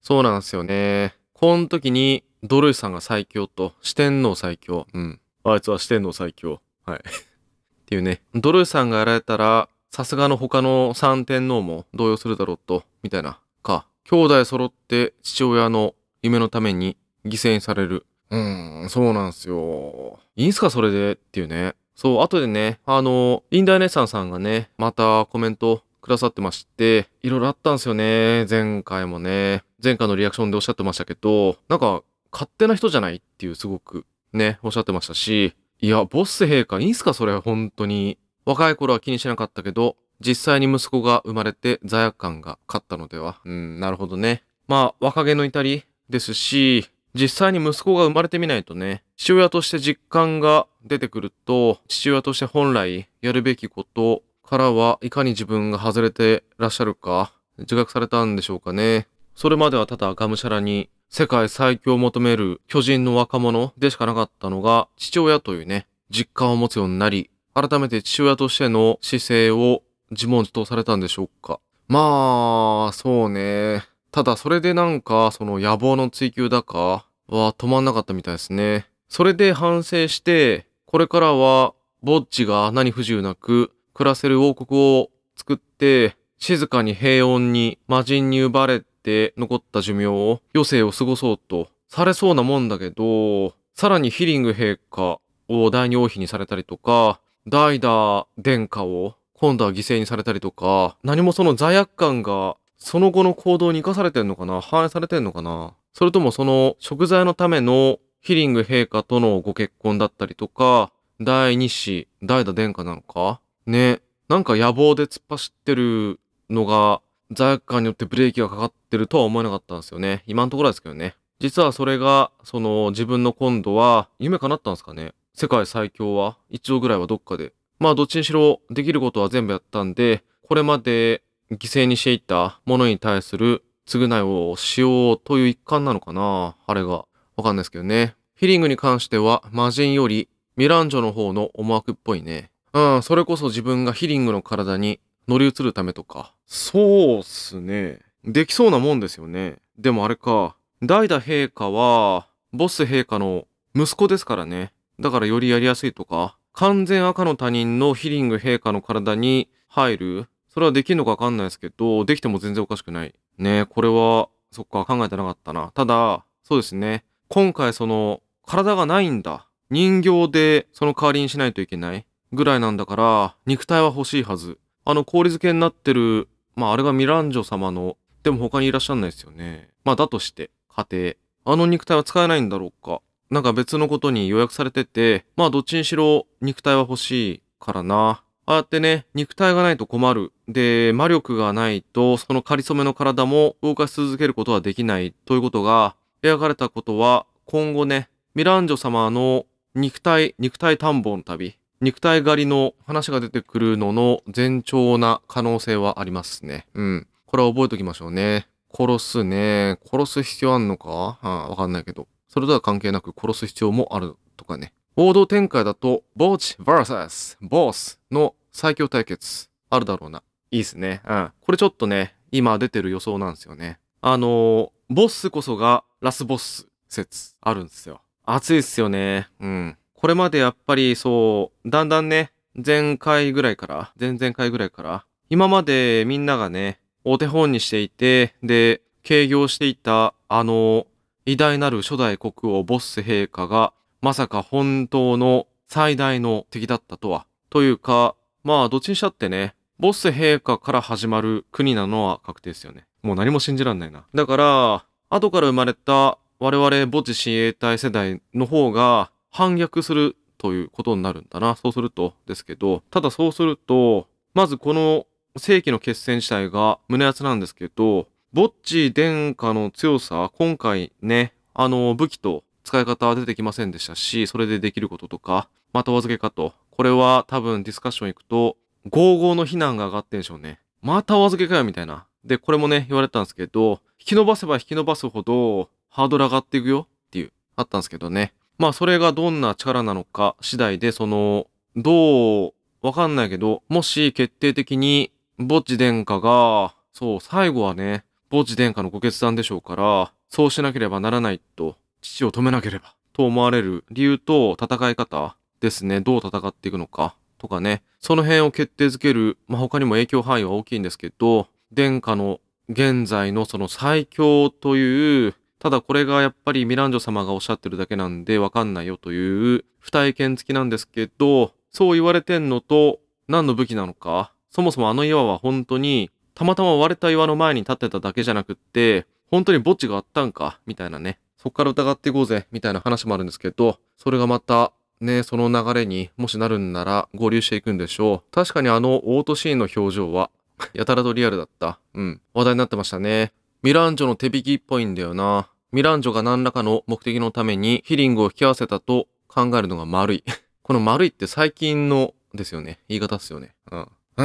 A: そうなんですよね。この時に、ドルイさんが最強と、四天王最強。うん。あいつは四天王最強。はい。っていうね。ドルイさんがやられたら、さすがの他の三天皇も動揺するだろうと、みたいな。か。兄弟揃って父親の夢のために犠牲にされる。うん、そうなんすよ。いいんすかそれでっていうね。そう、後でね、あの、インダイネサンさんがね、またコメントくださってまして、いろいろあったんすよね。前回もね。前回のリアクションでおっしゃってましたけど、なんか、勝手な人じゃないっていうすごくね、おっしゃってましたし、いや、ボッス陛下いいんすかそれは本当に。若い頃は気にしなかったけど、実際に息子が生まれて罪悪感が勝ったのでは。うん、なるほどね。まあ、若気の至りですし、実際に息子が生まれてみないとね、父親として実感が出てくると、父親として本来やるべきことからはいかに自分が外れてらっしゃるか、自覚されたんでしょうかね。それまではただがむしゃらに世界最強を求める巨人の若者でしかなかったのが、父親というね、実感を持つようになり、改めて父親としての姿勢を自問自答されたんでしょうか。まあ、そうね。ただそれでなんか、その野望の追求だかは止まんなかったみたいですね。それで反省して、これからは、ぼっちが何不自由なく暮らせる王国を作って、静かに平穏に魔人に奪われって残った寿命を余生を過ごそうとされそうなもんだけど、さらにヒリング陛下を第二王妃にされたりとか、代打殿下を今度は犠牲にされたりとか、何もその罪悪感がその後の行動に生かされてんのかな反映されてんのかなそれともその食材のためのヒリング陛下とのご結婚だったりとか、第二子、代打殿下なのかね、なんか野望で突っ走ってるのが罪悪感によってブレーキがかかってるとは思えなかったんですよね。今のところですけどね。実はそれが、その自分の今度は、夢かなったんですかね。世界最強は、一応ぐらいはどっかで。まあどっちにしろ、できることは全部やったんで、これまで犠牲にしていたものに対する償いをしようという一環なのかなあれが。わかんないですけどね。ヒリングに関しては、魔人よりミランジョの方の思惑っぽいね。うん、それこそ自分がヒリングの体に乗り移るためとか。そうっすね。できそうなもんですよね。でもあれか、代打陛下は、ボス陛下の息子ですからね。だからよりやりやすいとか、完全赤の他人のヒリング陛下の体に入る。それはできるのかわかんないですけど、できても全然おかしくない。ねこれは、そっか、考えてなかったな。ただ、そうですね。今回その、体がないんだ。人形でその代わりにしないといけないぐらいなんだから、肉体は欲しいはず。あの、氷漬けになってる、まあ、あれがミランジョ様の、でも他にいらっしゃらないですよね。まあ、だとして、家庭。あの肉体は使えないんだろうか。なんか別のことに予約されてて、まあ、どっちにしろ肉体は欲しいからな。ああやってね、肉体がないと困る。で、魔力がないと、その仮染めの体も動かし続けることはできないということが描かれたことは、今後ね、ミランジョ様の肉体、肉体探訪の旅、肉体狩りの話が出てくるのの前兆な可能性はありますね。うん。これは覚えておきましょうね。殺すね。殺す必要あんのかはあ、わかんないけど。それとは関係なく殺す必要もあるとかね。王道展開だと、ボーチ vs ボースの最強対決あるだろうな。いいっすね。うん。これちょっとね、今出てる予想なんですよね。あのー、ボスこそがラスボス説あるんですよ。熱いっすよね。うん。これまでやっぱりそう、だんだんね、前回ぐらいから、前々回ぐらいから、今までみんながね、お手本にしていて、で、軽業していた、あの、偉大なる初代国王ボッス陛下が、まさか本当の最大の敵だったとは。というか、まあ、どっちにしたってね、ボス陛下から始まる国なのは確定ですよね。もう何も信じらんないな。だから、後から生まれた我々墓地親衛隊世代の方が、反逆するということになるんだな。そうするとですけど、ただそうすると、まずこの正規の決戦自体が胸厚なんですけど、ぼっち殿下の強さ、今回ね、あの武器と使い方は出てきませんでしたし、それでできることとか、またお預けかと。これは多分ディスカッション行くと、ゴーゴーの非難が上がってんでしょうね。またお預けかよ、みたいな。で、これもね、言われたんですけど、引き伸ばせば引き伸ばすほど、ハードル上がっていくよっていう、あったんですけどね。まあそれがどんな力なのか次第で、その、どう、わかんないけど、もし決定的に、墓地殿下が、そう、最後はね、墓地殿下のご決断でしょうから、そうしなければならないと、父を止めなければ、と思われる理由と戦い方ですね、どう戦っていくのか、とかね、その辺を決定づける、まあ他にも影響範囲は大きいんですけど、殿下の現在のその最強というただこれがやっぱりミランジョ様がおっしゃってるだけなんでわかんないよという不体験付きなんですけど、そう言われてんのと何の武器なのか、そもそもあの岩は本当にたまたま割れた岩の前に立ってただけじゃなくって、本当に墓地があったんか、みたいなね。そっから疑っていこうぜ、みたいな話もあるんですけど、それがまた、ね、その流れにもしなるんなら合流していくんでしょう。確かにあのオートシーンの表情は、やたらとリアルだった。うん。話題になってましたね。ミランジョの手引きっぽいんだよな。ミランジョが何らかの目的のためにヒリングを引き合わせたと考えるのが丸い。この丸いって最近のですよね。言い方っすよね。うん。う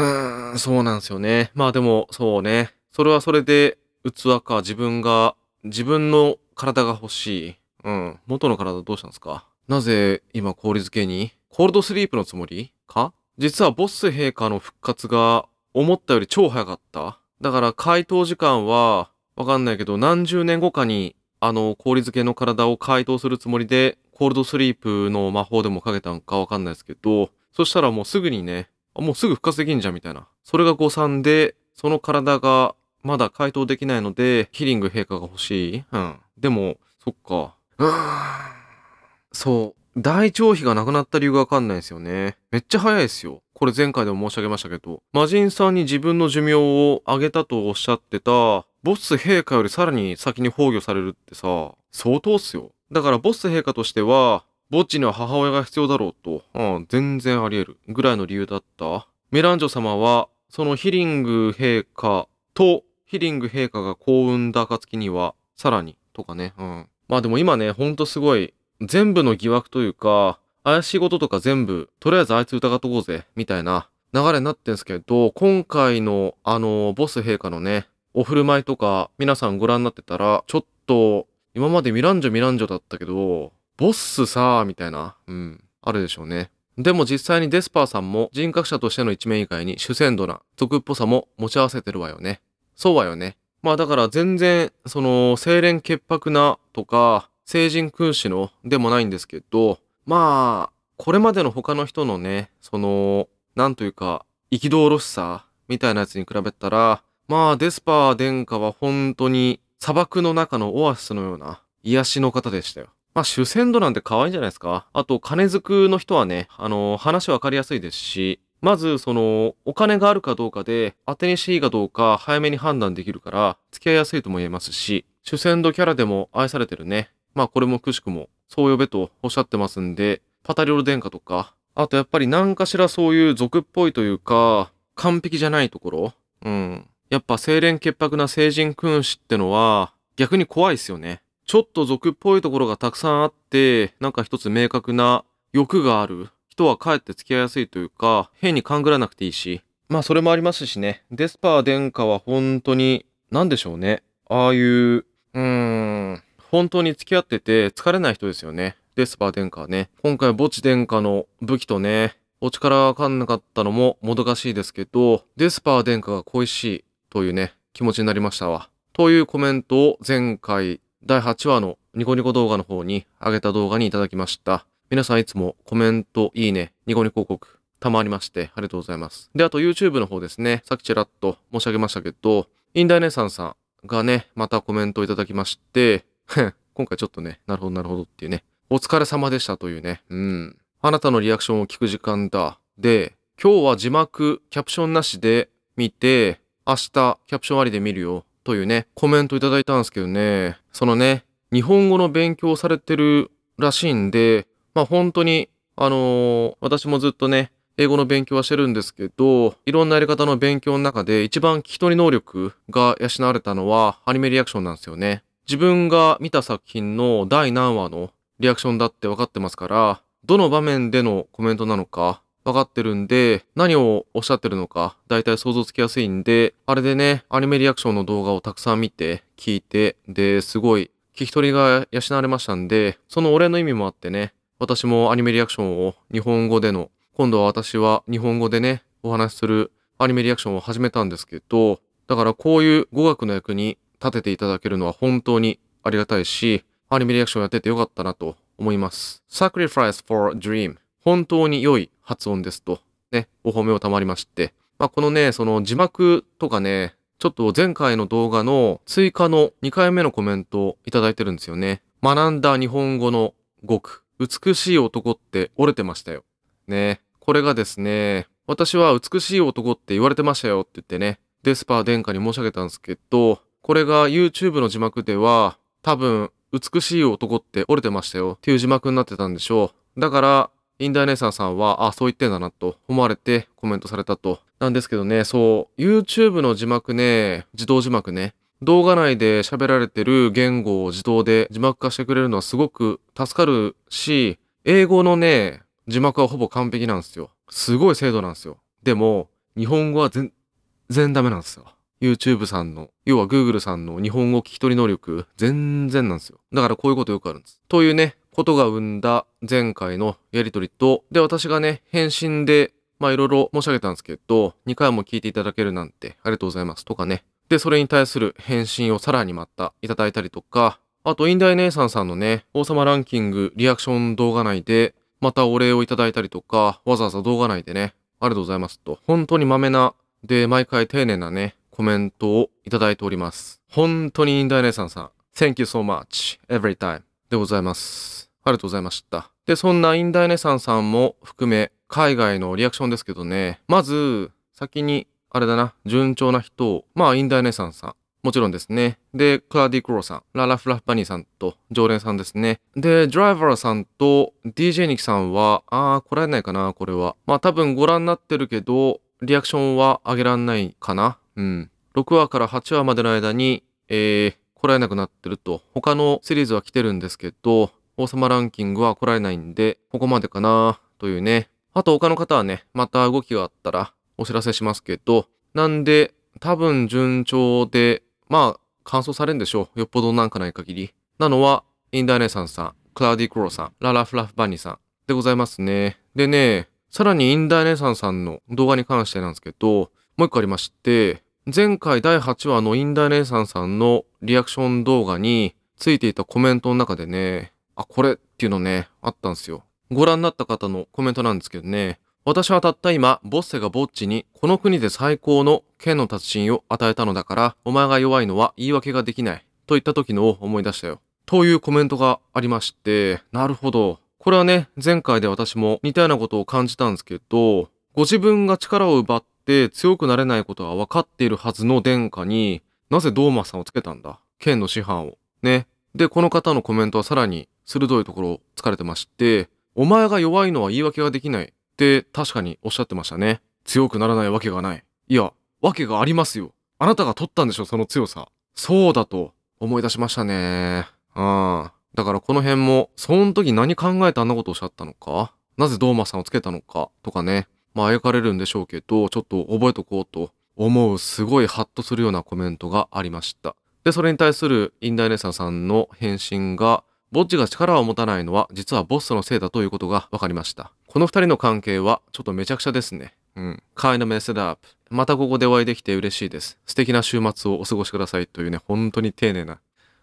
A: ーん、そうなんですよね。まあでも、そうね。それはそれで、器か、自分が、自分の体が欲しい。うん。元の体どうしたんですかなぜ今氷漬けにコールドスリープのつもりか実はボス陛下の復活が思ったより超早かった。だから回答時間はわかんないけど何十年後かにあの、氷漬けの体を解凍するつもりで、コールドスリープの魔法でもかけたんかわかんないですけど、そしたらもうすぐにね、もうすぐ復活できんじゃんみたいな。それが誤算で、その体がまだ解凍できないので、ヒリング陛下が欲しい。うん。でも、そっか。うん。そう。大腸皮がなくなった理由がわかんないですよね。めっちゃ早いですよ。これ前回でも申し上げましたけど、魔人さんに自分の寿命を上げたとおっしゃってた、ボス陛下よりさらに先に崩御されるってさ、相当っすよ。だからボス陛下としては、墓地には母親が必要だろうと、うん、全然あり得るぐらいの理由だった。メランジョ様は、そのヒリング陛下とヒリング陛下が幸運だ暁には、さらに、とかね、うん。まあでも今ね、ほんとすごい、全部の疑惑というか、怪しいこととか全部、とりあえずあいつ疑っとこうぜ、みたいな流れになってんすけど、今回のあの、ボス陛下のね、お振る舞いとか、皆さんご覧になってたら、ちょっと、今までミランジョミランジョだったけど、ボスさー、みたいな、うん、あるでしょうね。でも実際にデスパーさんも人格者としての一面以外に主戦度な俗っぽさも持ち合わせてるわよね。そうわよね。まあだから全然、その、精錬潔白なとか、聖人君子のでもないんですけど、まあ、これまでの他の人のね、その、なんというか、憤ろしさみたいなやつに比べたら、まあ、デスパー殿下は本当に砂漠の中のオアシスのような癒しの方でしたよ。まあ、主戦度なんて可愛いんじゃないですか。あと、金づくの人はね、あの、話わかりやすいですし、まず、その、お金があるかどうかで、当てにしいいかどうか、早めに判断できるから、付き合いやすいとも言えますし、主戦度キャラでも愛されてるね。まあ、これもくしくも、そう呼べとおっしゃってますんで、パタリオル殿下とか、あとやっぱり何かしらそういう俗っぽいというか、完璧じゃないところうん。やっぱ清廉潔白な聖人君子ってのは、逆に怖いですよね。ちょっと俗っぽいところがたくさんあって、なんか一つ明確な欲がある人はかえって付き合いやすいというか、変に勘ぐらなくていいし。まあそれもありますしね。デスパー殿下は本当に、何でしょうね。ああいう、うーん、本当に付き合ってて疲れない人ですよね。デスパー殿下ね。今回墓地殿下の武器とね、お力がかんなかったのももどかしいですけど、デスパー殿下が恋しいというね、気持ちになりましたわ。というコメントを前回第8話のニコニコ動画の方に上げた動画にいただきました。皆さんいつもコメント、いいね、ニコニコ広告、たまりまして、ありがとうございます。で、あと YouTube の方ですね、さっきちらっと申し上げましたけど、インダイネさんさんがね、またコメントをいただきまして、今回ちょっとね、なるほどなるほどっていうね、お疲れ様でしたというね、うん。あなたのリアクションを聞く時間だ。で、今日は字幕、キャプションなしで見て、明日、キャプションありで見るよ、というね、コメントいただいたんですけどね、そのね、日本語の勉強されてるらしいんで、まあ本当に、あのー、私もずっとね、英語の勉強はしてるんですけど、いろんなやり方の勉強の中で一番聞き取り能力が養われたのはアニメリアクションなんですよね。自分が見た作品の第何話のリアクションだって分かってますから、どの場面でのコメントなのか分かってるんで、何をおっしゃってるのか大体想像つきやすいんで、あれでね、アニメリアクションの動画をたくさん見て、聞いて、で、すごい聞き取りが養われましたんで、そのお礼の意味もあってね、私もアニメリアクションを日本語での、今度は私は日本語でね、お話しするアニメリアクションを始めたんですけど、だからこういう語学の役に立てていただけるのは本当にありがたいし、アニメリアクションやっててよかったなと思います。sacrifice for dream 本当に良い発音ですと、ね、お褒めをたまりまして。まあ、このね、その字幕とかね、ちょっと前回の動画の追加の2回目のコメントをいただいてるんですよね。学んだ日本語の語句、美しい男って折れてましたよ。ね。これがですね、私は美しい男って言われてましたよって言ってね、デスパー殿下に申し上げたんですけど、これが YouTube の字幕では、多分、美しい男って折れてましたよっていう字幕になってたんでしょう。だから、インダーネーサーさんは、あ、そう言ってんだなと思われてコメントされたと。なんですけどね、そう、YouTube の字幕ね、自動字幕ね、動画内で喋られてる言語を自動で字幕化してくれるのはすごく助かるし、英語のね、字幕はほぼ完璧なんですよ。すごい精度なんですよ。でも、日本語は全然ダメなんですよ。YouTube さんの、要は Google さんの日本語聞き取り能力、全然なんですよ。だからこういうことよくあるんです。というね、ことが生んだ前回のやりとりと、で、私がね、返信で、まあいろいろ申し上げたんですけど、2回も聞いていただけるなんてありがとうございますとかね。で、それに対する返信をさらにまたいただいたりとか、あと、インダイ姉さんさんのね、王様ランキングリアクション動画内で、またお礼をいただいたりとか、わざわざ動画内でね、ありがとうございますと、本当にまめな、で、毎回丁寧なね、コメントをいただいております。本当にインダイネさんさん、Thank you so much, every time でございます。ありがとうございました。で、そんなインダイネさんさんも含め、海外のリアクションですけどね、まず、先に、あれだな、順調な人を、まあ、インダイネさんさん、もちろんですね。で、クラディ・クローさん、ララ・フラフバニーさんと常連さんですね。で、ドライバーさんと DJ ニキさんは、あー、来られないかな、これは。まあ多分ご覧になってるけど、リアクションは上げらんないかな。うん。6話から8話までの間に、えー、来られなくなってると。他のシリーズは来てるんですけど、王様ランキングは来られないんで、ここまでかなというね。あと他の方はね、また動きがあったらお知らせしますけど、なんで、多分順調で、まあ、完走されるんでしょう。よっぽどなんかない限り。なのは、インダーネさんさん、クラウディ・クローさん、ララ・フラフ・バニーさんでございますね。でね、さらにインダーネさんさんの動画に関してなんですけど、もう一個ありまして、前回第8話のインダレーサンさんのリアクション動画についていたコメントの中でね、あ、これっていうのね、あったんですよ。ご覧になった方のコメントなんですけどね、私はたった今、ボッセがボッチに、この国で最高の剣の達人を与えたのだから、お前が弱いのは言い訳ができない。と言った時のを思い出したよ。というコメントがありまして、なるほど。これはね、前回で私も似たようなことを感じたんですけど、ご自分が力を奪っって強くなれないことは分かっているはずの殿下になぜドーマさんをつけたんだ剣の師範を。ね。で、この方のコメントはさらに鋭いところを突かれてまして、お前が弱いのは言い訳ができないって確かにおっしゃってましたね。強くならないわけがない。いや、わけがありますよ。あなたが取ったんでしょ、その強さ。そうだと思い出しましたね。うん。だからこの辺も、その時何考えてあんなことをおっしゃったのか、なぜドーマさんをつけたのかとかね、まあやかれるんでしょうけど、ちょっと覚えとこうと思うすごいハッとするようなコメントがありました。で、それに対するインダイネサさんの返信が、ボッジが力を持たないのは実はボッソのせいだということが分かりました。この2人の関係はちょっとめちゃくちゃですね。うん。kind of messed up. またここでお会いできて嬉しいです。素敵な週末をお過ごしくださいというね、本当に丁寧な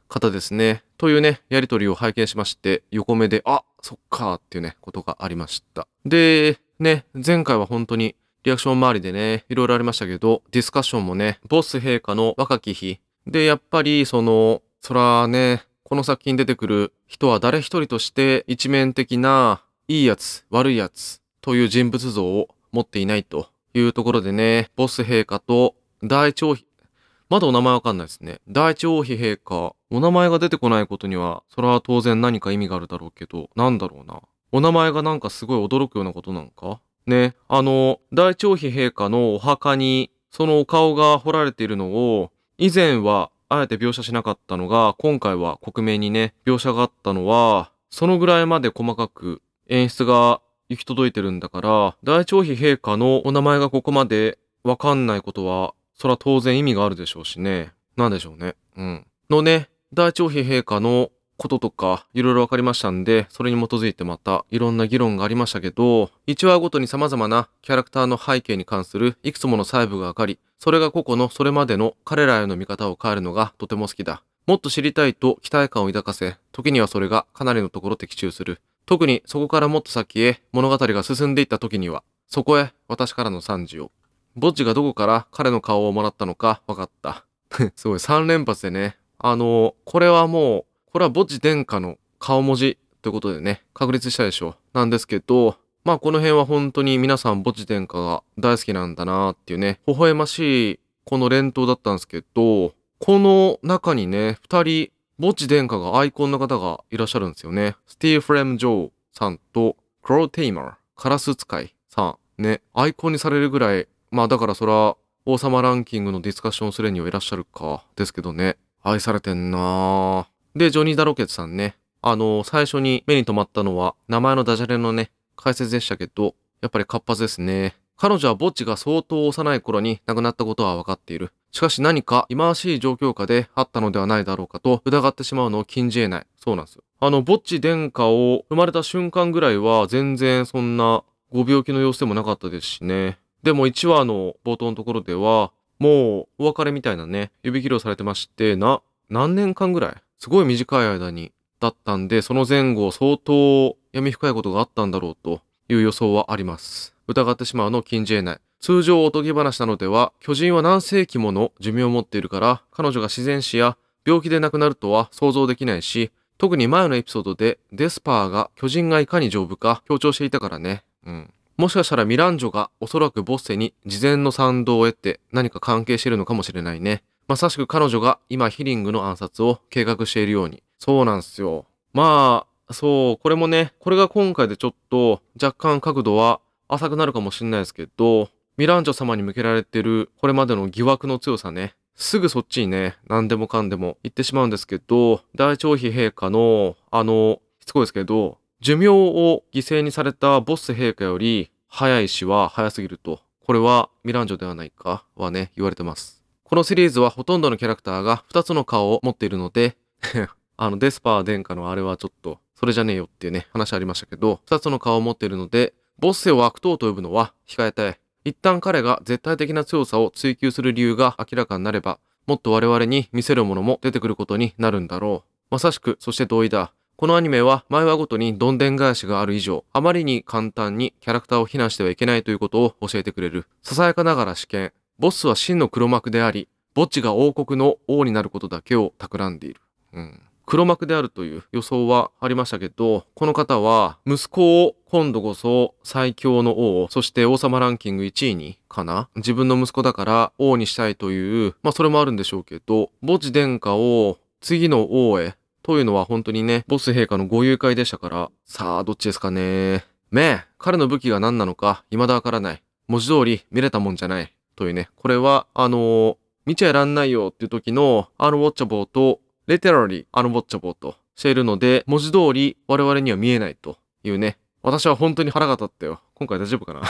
A: 方ですね。というね、やりとりを拝見しまして、横目で、あ、そっかーっていうね、ことがありました。で、ね、前回は本当にリアクション周りでね、いろいろありましたけど、ディスカッションもね、ボス陛下の若き日。で、やっぱり、その、そらね、この作品出てくる人は誰一人として一面的ないいやつ、悪いやつという人物像を持っていないというところでね、ボス陛下と大長妃、まだお名前わかんないですね。大長妃陛下、お名前が出てこないことには、それは当然何か意味があるだろうけど、なんだろうな。お名前がなんかすごい驚くようなことなんかね、あの、大長妃陛下のお墓に、そのお顔が彫られているのを、以前はあえて描写しなかったのが、今回は克明にね、描写があったのは、そのぐらいまで細かく演出が行き届いてるんだから、大長妃陛下のお名前がここまでわかんないことは、そら当然意味があるでしょうしね。なんでしょうね。うん。のね、大長妃陛下のこととか、いろいろ分かりましたんで、それに基づいてまた、いろんな議論がありましたけど、1話ごとに様々なキャラクターの背景に関するいくつもの細部が分かり、それが個々のそれまでの彼らへの見方を変えるのがとても好きだ。もっと知りたいと期待感を抱かせ、時にはそれがかなりのところ的中する。特にそこからもっと先へ物語が進んでいった時には、そこへ私からの賛辞を。ボッジがどこから彼の顔をもらったのか分かった。すごい3連発でね。あのこれはもうこれは墓地殿下の顔文字ということでね、確立したでしょ。なんですけど、まあこの辺は本当に皆さん墓地殿下が大好きなんだなっていうね、微笑ましいこの連投だったんですけど、この中にね、二人、墓地殿下がアイコンの方がいらっしゃるんですよね。スティーフレム・ジョーさんと、クローテイマー、カラス使いさん、ね、アイコンにされるぐらい、まあだからそら、王様ランキングのディスカッションするにはいらっしゃるか、ですけどね、愛されてんなぁ。で、ジョニー・ダロケツさんね、あの、最初に目に留まったのは、名前のダジャレのね、解説でしたけど、やっぱり活発ですね。彼女はぼっちが相当幼い頃に亡くなったことは分かっている。しかし何か忌まわしい状況下であったのではないだろうかと疑ってしまうのを禁じ得ない。そうなんですよ。あの、ぼっち殿下を生まれた瞬間ぐらいは全然そんなご病気の様子でもなかったですしね。でも1話の冒頭のところでは、もうお別れみたいなね、指切りをされてまして、な、何年間ぐらいすごい短い間にだったんで、その前後相当闇深いことがあったんだろうという予想はあります。疑ってしまうの禁じ得ない。通常おとぎ話なのでは、巨人は何世紀もの寿命を持っているから、彼女が自然死や病気で亡くなるとは想像できないし、特に前のエピソードでデスパーが巨人がいかに丈夫か強調していたからね。うん。もしかしたらミランジョがおそらくボッセに事前の賛同を得て何か関係してるのかもしれないね。まさしく彼女が今ヒリングの暗殺を計画しているように。そうなんですよ。まあ、そう、これもね、これが今回でちょっと若干角度は浅くなるかもしれないですけど、ミランジョ様に向けられてるこれまでの疑惑の強さね、すぐそっちにね、何でもかんでも言ってしまうんですけど、大長妃陛下の、あの、しつこいですけど、寿命を犠牲にされたボス陛下より早い死は早すぎると。これはミランジョではないかはね、言われてます。このシリーズはほとんどのキャラクターが2つの顔を持っているので あのデスパー殿下のあれはちょっと、それじゃねえよっていうね、話ありましたけど、2つの顔を持っているので、ボッセを悪党と呼ぶのは控えたい。一旦彼が絶対的な強さを追求する理由が明らかになれば、もっと我々に見せるものも出てくることになるんだろう。まさしく、そして同意だ。このアニメは前話ごとにどんでん返しがある以上、あまりに簡単にキャラクターを非難してはいけないということを教えてくれる。ささやかながら試験。ボスは真の黒幕であり、ボッが王国の王になることだけを企んでいる。うん。黒幕であるという予想はありましたけど、この方は息子を今度こそ最強の王、そして王様ランキング1位にかな自分の息子だから王にしたいという、まあそれもあるんでしょうけど、墓地殿下を次の王へというのは本当にね、ボス陛下のご誘拐でしたから、さあどっちですかね。めえ、彼の武器が何なのか未だわからない。文字通り見れたもんじゃない。というね、これは、あのー、見ちゃいらんないよっていう時のア n ウォッチャ a とレテラリー、ア l ウォッチャ a としているので、文字通り我々には見えないというね。私は本当に腹が立ったよ。今回大丈夫かな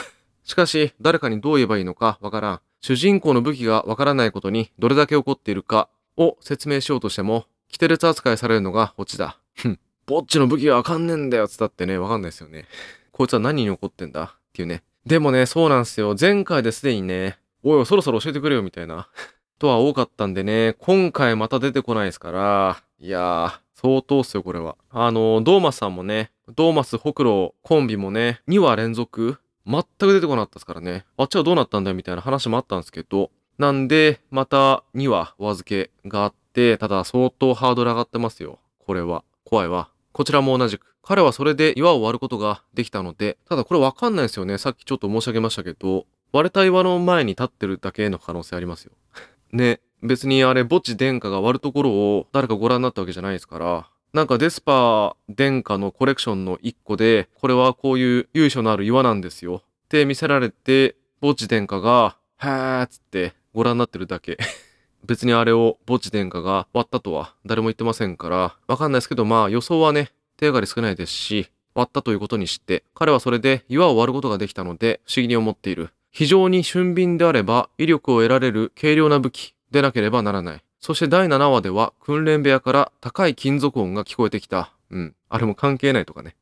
A: しかし、誰かにどう言えばいいのかわからん。主人公の武器がわからないことにどれだけ起こっているかを説明しようとしても、規定列扱いされるのがオチだ。ふん。ぼっちの武器がわかんねえんだよ、つったってね、わかんないですよね。こいつは何に怒ってんだっていうね。でもね、そうなんですよ。前回ですでにね、おいおそろそろ教えてくれよみたいな とは多かったんでね、今回また出てこないですから、いやー、相当っすよ、これは。あの、ドーマスさんもね、ドーマス、ホクロコンビもね、2話連続、全く出てこなかったですからね、あっちはどうなったんだよみたいな話もあったんですけど、なんで、また2話お預けがあって、ただ相当ハードル上がってますよ。これは。怖いわ。こちらも同じく。彼はそれで岩を割ることができたので、ただこれわかんないですよね。さっきちょっと申し上げましたけど、割れた岩の前に立ってるだけの可能性ありますよ。ね、別にあれ墓地殿下が割るところを誰かご覧になったわけじゃないですから、なんかデスパー殿下のコレクションの一個で、これはこういう由緒のある岩なんですよ。って見せられて、墓地殿下が、はーっつってご覧になってるだけ。別にあれを墓地殿下が割ったとは誰も言ってませんから、わかんないですけど、まあ予想はね、手がかり少ないですし、割ったということにして、彼はそれで岩を割ることができたので不思議に思っている。非常に俊敏であれば威力を得られる軽量な武器でなければならない。そして第7話では訓練部屋から高い金属音が聞こえてきた。うん。あれも関係ないとかね。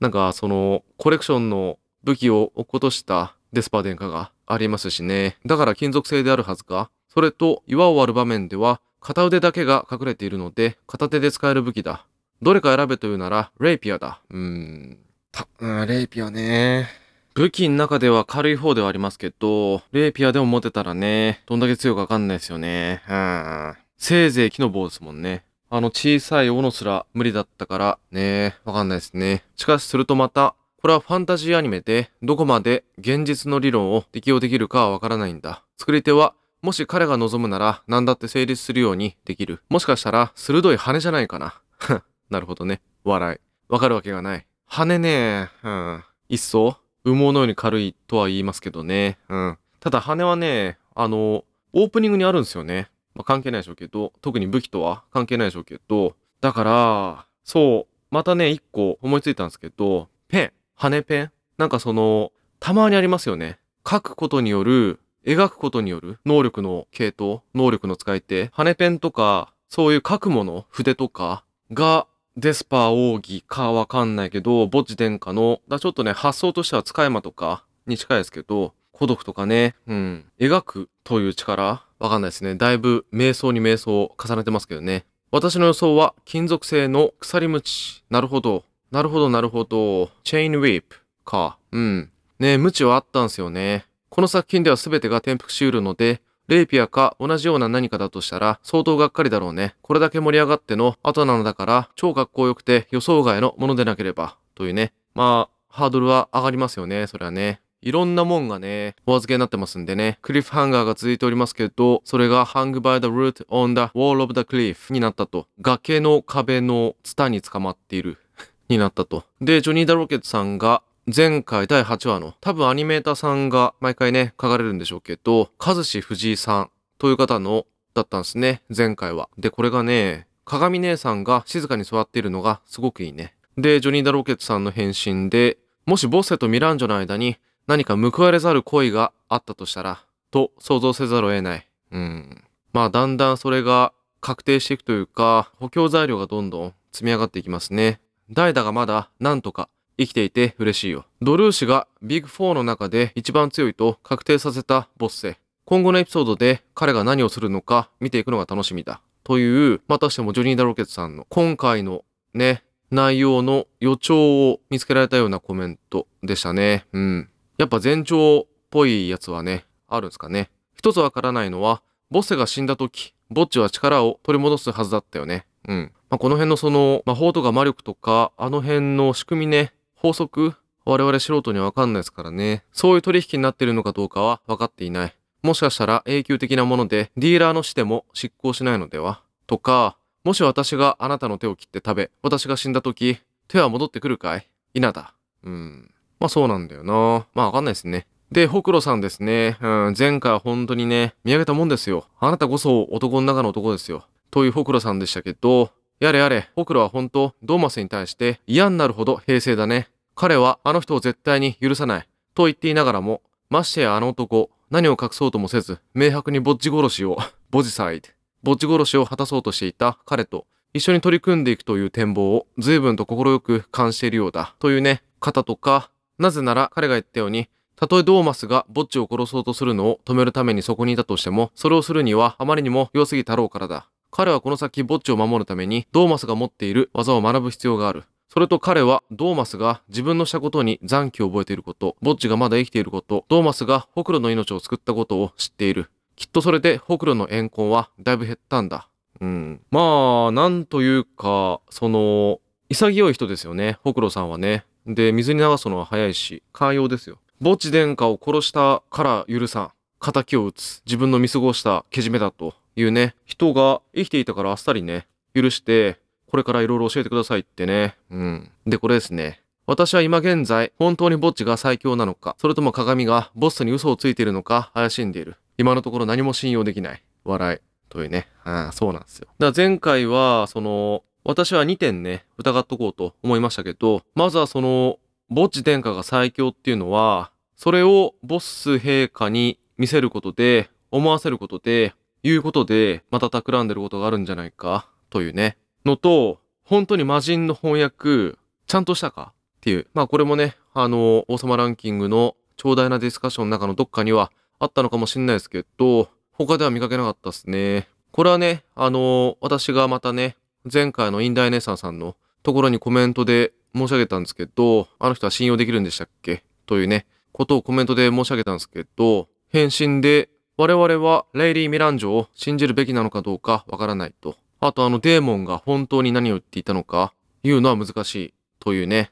A: なんかそのコレクションの武器を落っことしたデスパー殿下がありますしね。だから金属製であるはずか。それと岩を割る場面では片腕だけが隠れているので片手で使える武器だ。どれか選べというならレイピアだ。うーん。た、うん、レイピアね。武器の中では軽い方ではありますけど、レーピアでも持てたらね、どんだけ強いかわかんないですよね。うん。せいぜい木の棒ですもんね。あの小さい斧すら無理だったから、ねわかんないですね。しかしするとまた、これはファンタジーアニメで、どこまで現実の理論を適用できるかはわからないんだ。作り手は、もし彼が望むなら、何だって成立するようにできる。もしかしたら、鋭い羽じゃないかな。なるほどね。笑い。わかるわけがない。羽ねうん。いっそ、羽毛のように軽いとは言いますけどね。うん。ただ羽はね、あの、オープニングにあるんですよね。まあ、関係ないでしょうけど、特に武器とは関係ないでしょうけど、だから、そう、またね、一個思いついたんですけど、ペン、羽ペンなんかその、たまにありますよね。書くことによる、描くことによる能力の系統、能力の使い手、羽ペンとか、そういう書くもの、筆とかがデスパー奥義かわかんないけど、墓地殿下の、だちょっとね、発想としては塚山とかに近いですけど、孤独とかね、うん、描くという力わかんないですね。だいぶ瞑想に瞑想を重ねてますけどね。私の予想は、金属製の鎖ムなるほど。なるほど、なるほど。チェーンウィープか。うん。ね、無知はあったんすよね。この作品では全てが転覆しうるので、レイピアか同じような何かだとしたら相当がっかりだろうね。これだけ盛り上がっての後なのだから超かっこよくて予想外のものでなければ。というね。まあ、ハードルは上がりますよね。それはね。いろんなもんがね、お預けになってますんでね、クリフハンガーが続いておりますけど、それが hang by the root on the wall of the cliff になったと。崖の壁のツタに捕まっている になったと。で、ジョニー・ダ・ロケットさんが前回第8話の多分アニメーターさんが毎回ね、書かれるんでしょうけど、和志藤井さんという方のだったんですね、前回は。で、これがね、鏡姉さんが静かに座っているのがすごくいいね。で、ジョニー・ダロケットさんの返信で、もしボッセとミランジョの間に何か報われざる恋があったとしたら、と想像せざるを得ない。うん。まあ、だんだんそれが確定していくというか、補強材料がどんどん積み上がっていきますね。代打がまだ、なんとか、生きていて嬉しいよ。ドルーシがビッグ4の中で一番強いと確定させたボッセ。今後のエピソードで彼が何をするのか見ていくのが楽しみだ。という、またしてもジョニー・ダロケットさんの今回のね、内容の予兆を見つけられたようなコメントでしたね。うん。やっぱ前兆っぽいやつはね、あるんですかね。一つわからないのは、ボッセが死んだ時、ボッチは力を取り戻すはずだったよね。うん。まあ、この辺のその魔法とか魔力とか、あの辺の仕組みね、法則我々素人にはわかんないですからね。そういう取引になってるのかどうかは分かっていない。もしかしたら永久的なもので、ディーラーの死でも執行しないのではとか、もし私があなたの手を切って食べ、私が死んだ時、手は戻ってくるかい稲田。うん。まあそうなんだよな。まあわかんないですね。で、ほくろさんですね。うん、前回は本当にね、見上げたもんですよ。あなたこそ男の中の男ですよ。というほくろさんでしたけど、やれやれ、ホクロは本当、ドーマスに対して嫌になるほど平静だね。彼はあの人を絶対に許さない。と言っていながらも、ましてやあの男、何を隠そうともせず、明白にぼっち殺しを、ボジサイド、ぼっち殺しを果たそうとしていた彼と、一緒に取り組んでいくという展望を随分と快く感じているようだ。というね、方とか、なぜなら彼が言ったように、たとえドーマスがボッジを殺そうとするのを止めるためにそこにいたとしても、それをするにはあまりにも良すぎたろうからだ。彼はこの先墓地を守るためにドーマスが持っている技を学ぶ必要がある。それと彼はドーマスが自分のしたことに残機を覚えていること、ボッがまだ生きていること、ドーマスがホクロの命を救ったことを知っている。きっとそれでホクロの怨恨はだいぶ減ったんだ。うん。まあ、なんというか、その、潔い人ですよね、ホクロさんはね。で、水に流すのは早いし、寛容ですよ。墓地殿下を殺したから許さん。仇を討つ。自分の見過ごしたけじめだと。いうね、人が生きていたからあっさりね、許して、これからいろいろ教えてくださいってね。うん。で、これですね。私は今現在、本当に墓地が最強なのか、それとも鏡がボスに嘘をついているのか、怪しんでいる。今のところ何も信用できない。笑い。というね。ああ、そうなんですよ。だから前回は、その、私は2点ね、疑っとこうと思いましたけど、まずはその、墓地。殿下が最強っていうのは、それをボッス陛下に見せることで、思わせることで、いうことで、また企んでることがあるんじゃないか、というね。のと、本当に魔人の翻訳、ちゃんとしたかっていう。まあこれもね、あの、王様ランキングの長大なディスカッションの中のどっかにはあったのかもしれないですけど、他では見かけなかったっすね。これはね、あの、私がまたね、前回のインダイネサーさんのところにコメントで申し上げたんですけど、あの人は信用できるんでしたっけというね、ことをコメントで申し上げたんですけど、返信で我々はレイリー・ミランジョを信じるべきなのかどうかわからないと。あとあのデーモンが本当に何を言っていたのか言うのは難しいというね。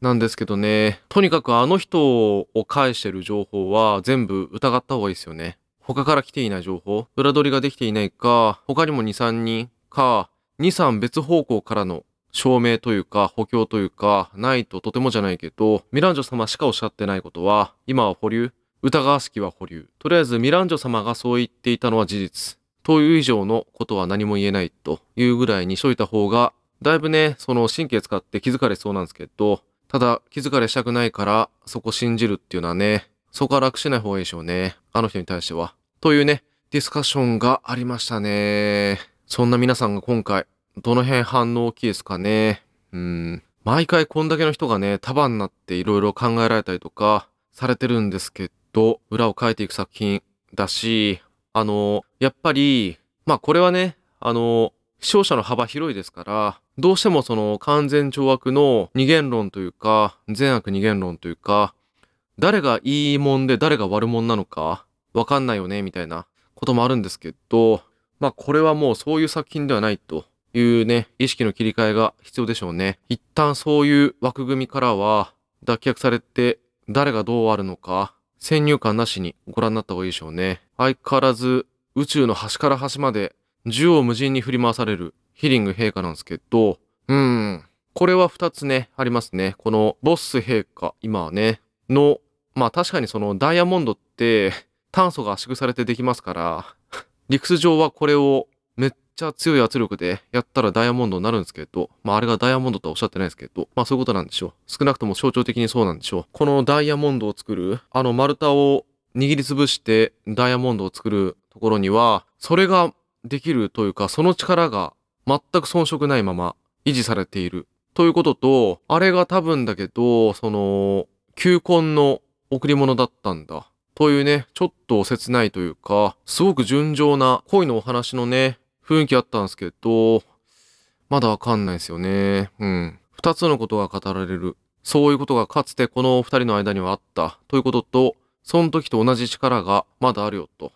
A: なんですけどね。とにかくあの人を返してる情報は全部疑った方がいいですよね。他から来ていない情報、裏取りができていないか、他にも2、3人か、2、3別方向からの証明というか補強というかないととてもじゃないけど、ミランジョ様しかおっしゃってないことは、今は保留疑わしきは保留。とりあえずミランジョ様がそう言っていたのは事実。という以上のことは何も言えないというぐらいにしといた方が、だいぶね、その神経使って気づかれそうなんですけど、ただ気づかれしたくないからそこ信じるっていうのはね、そこは楽しない方がいいでしょうね。あの人に対しては。というね、ディスカッションがありましたね。そんな皆さんが今回、どの辺反応大きいですかね。うん。毎回こんだけの人がね、束になって色々考えられたりとかされてるんですけど、と裏を書いていく作品だし、あの、やっぱり、まあこれはね、あの、視聴者の幅広いですから、どうしてもその完全懲悪の二元論というか、善悪二元論というか、誰がいいもんで誰が悪もんなのか、わかんないよね、みたいなこともあるんですけど、まあこれはもうそういう作品ではないというね、意識の切り替えが必要でしょうね。一旦そういう枠組みからは脱却されて、誰がどうあるのか、先入観なしにご覧になった方がいいでしょうね。相変わらず宇宙の端から端まで銃を無尽に振り回されるヒリング陛下なんですけど、うん、これは2つね、ありますね。このボス陛下、今はね、の、まあ確かにそのダイヤモンドって炭素が圧縮されてできますから、理 屈上はこれをちゃ強い圧力でやったらダイヤモンドになるんですけど、まああれがダイヤモンドとはおっしゃってないですけど、まあそういうことなんでしょう。少なくとも象徴的にそうなんでしょう。このダイヤモンドを作る、あの丸太を握りつぶしてダイヤモンドを作るところには、それができるというか、その力が全く遜色ないまま維持されているということと、あれが多分だけど、その、球根の贈り物だったんだ。というね、ちょっと切ないというか、すごく純情な恋のお話のね、雰囲気あったんですけど、まだわかんないですよね。うん。二つのことが語られる。そういうことがかつてこの二人の間にはあった。ということと、その時と同じ力がまだあるよと。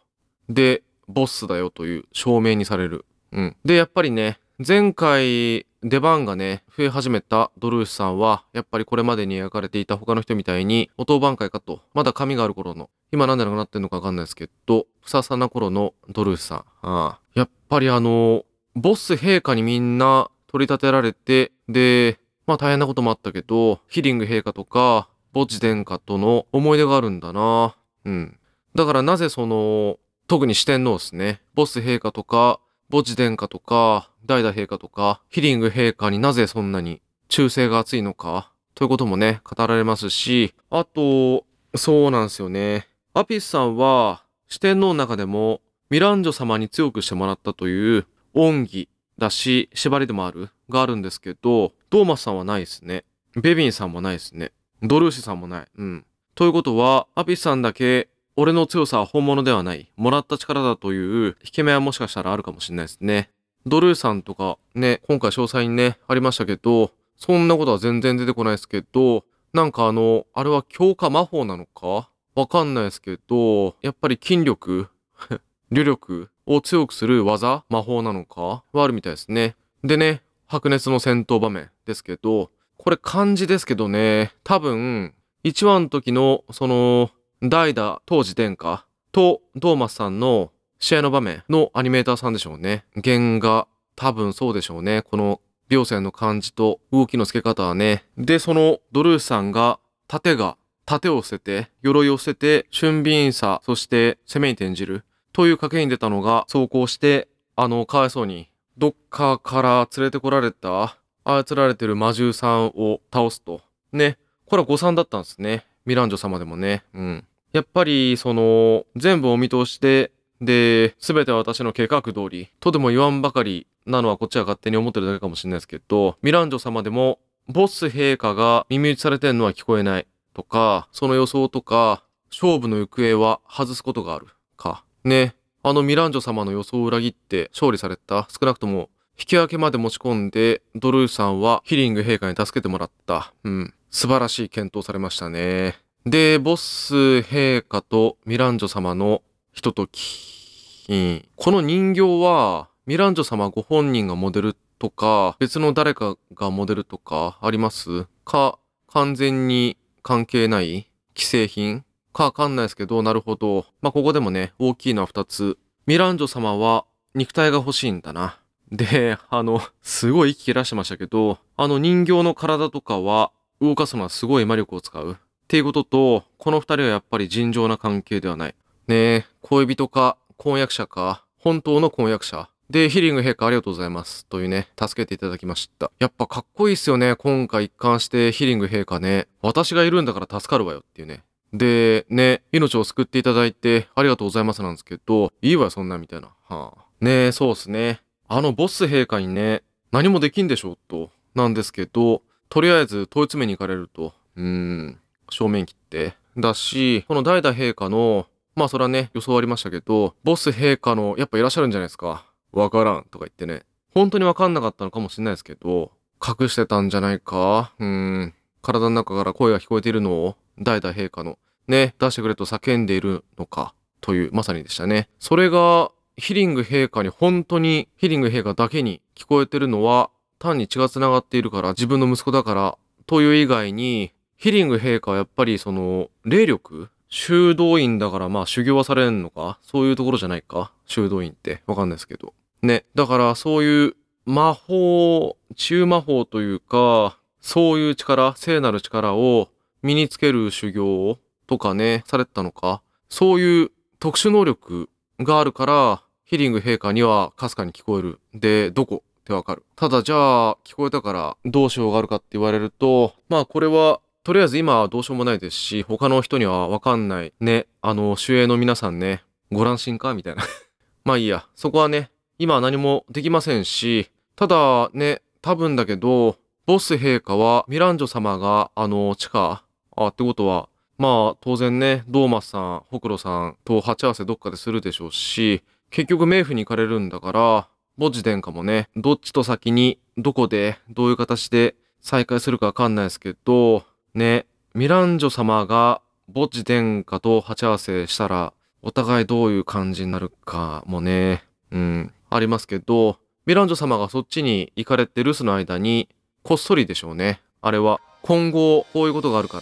A: で、ボスだよという証明にされる。うん。で、やっぱりね、前回出番がね、増え始めたドルーシさんは、やっぱりこれまでに描かれていた他の人みたいに、お当番会かと、まだ髪がある頃の今なんでなくなってんのかわかんないですけど、ふささな頃のドルーさん。ああやっぱりあの、ボス陛下にみんな取り立てられて、で、まあ大変なこともあったけど、ヒリング陛下とか、墓地殿下との思い出があるんだな。うん。だからなぜその、特に四天王ですね。ボス陛下とか、墓地殿下とか、代打陛下とか、ヒリング陛下になぜそんなに忠誠が厚いのか、ということもね、語られますし、あと、そうなんですよね。アピスさんは四天王の中でもミランジョ様に強くしてもらったという恩義だし、縛りでもある、があるんですけど、ドーマスさんはないですね。ベビンさんもないですね。ドルーシさんもない。うん。ということは、アピスさんだけ、俺の強さは本物ではない。もらった力だという引け目はもしかしたらあるかもしれないですね。ドルーさんとかね、今回詳細にね、ありましたけど、そんなことは全然出てこないですけど、なんかあの、あれは強化魔法なのかわかんないですけど、やっぱり筋力 流力を強くする技魔法なのかはあるみたいですね。でね、白熱の戦闘場面ですけど、これ漢字ですけどね、多分、1話の時の、その、代打、当時殿下と、ドーマスさんの試合の場面のアニメーターさんでしょうね。原画、多分そうでしょうね。この、秒線の感じと動きの付け方はね。で、その、ドルースさんが、盾が盾を捨てて、鎧を捨てて、俊敏さ、そして攻めに転じる。という賭けに出たのが、走行して、あの、かわいそうに、どっかから連れてこられた、操られてる魔獣さんを倒すと。ね。これは誤算だったんですね。ミランジョ様でもね。うん。やっぱり、その、全部お見通しで、で、すべては私の計画通り、とても言わんばかりなのはこっちは勝手に思ってるだけかもしれないですけど、ミランジョ様でも、ボス陛下が耳打ちされてるのは聞こえない。とか、その予想とか、勝負の行方は外すことがあるか。ね。あのミランジョ様の予想を裏切って勝利された。少なくとも、引き分けまで持ち込んで、ドルーさんはヒリング陛下に助けてもらった。うん。素晴らしい検討されましたね。で、ボス陛下とミランジョ様のひととき。うん。この人形は、ミランジョ様ご本人がモデルとか、別の誰かがモデルとかありますか、完全に関係ない既製品かわかんないですけど、なるほど。まあ、ここでもね、大きいのは2つ。ミランジョ様は肉体が欲しいんだな。で、あの、すごい息切らしてましたけど、あの人形の体とかは動かすのはすごい魔力を使う。っていうことと、この2人はやっぱり尋常な関係ではない。ねえ、恋人か婚約者か、本当の婚約者で、ヒリング陛下ありがとうございます。というね、助けていただきました。やっぱかっこいいっすよね。今回一貫してヒリング陛下ね、私がいるんだから助かるわよっていうね。で、ね、命を救っていただいてありがとうございますなんですけど、いいわよそんなみたいな。はあ、ねえ、そうっすね。あのボス陛下にね、何もできんでしょうと、なんですけど、とりあえず問い詰めに行かれると、うーん、正面切って。だし、この代打陛下の、まあそれはね、予想ありましたけど、ボス陛下の、やっぱいらっしゃるんじゃないですか。わからんとか言ってね、本当にわかんなかったのかもしれないですけど、隠してたんじゃないかうん。体の中から声が聞こえているのを、代々陛下の、ね、出してくれと叫んでいるのか、という、まさにでしたね。それが、ヒリング陛下に本当に、ヒリング陛下だけに聞こえてるのは、単に血が繋がっているから、自分の息子だから、という以外に、ヒリング陛下はやっぱりその、霊力修道院だからまあ修行はされんのかそういうところじゃないか修道院って。わかんないですけど。ね、だからそういう魔法、中魔法というか、そういう力、聖なる力を身につける修行とかね、されてたのか、そういう特殊能力があるから、ヒリング陛下にはかすかに聞こえる。で、どこってわかる。ただじゃあ、聞こえたからどうしようがあるかって言われると、まあこれは、とりあえず今はどうしようもないですし、他の人にはわかんない。ね、あの、守衛の皆さんね、ご乱心かみたいな。まあいいや、そこはね、今は何もできませんし、ただね、多分だけど、ボス陛下はミランジョ様があの地下、あ、ってことは、まあ当然ね、ドーマスさん、ホクロさんと鉢合わせどっかでするでしょうし、結局冥府に行かれるんだから、ボジ殿下もね、どっちと先に、どこで、どういう形で再会するかわかんないですけど、ね、ミランジョ様がボジ殿下と鉢合わせしたら、お互いどういう感じになるかもね、うん、ありますけど、ミランジョ様がそっちに行かれて留守の間に、こっそりでしょうね。あれは、今後、こういうことがあるか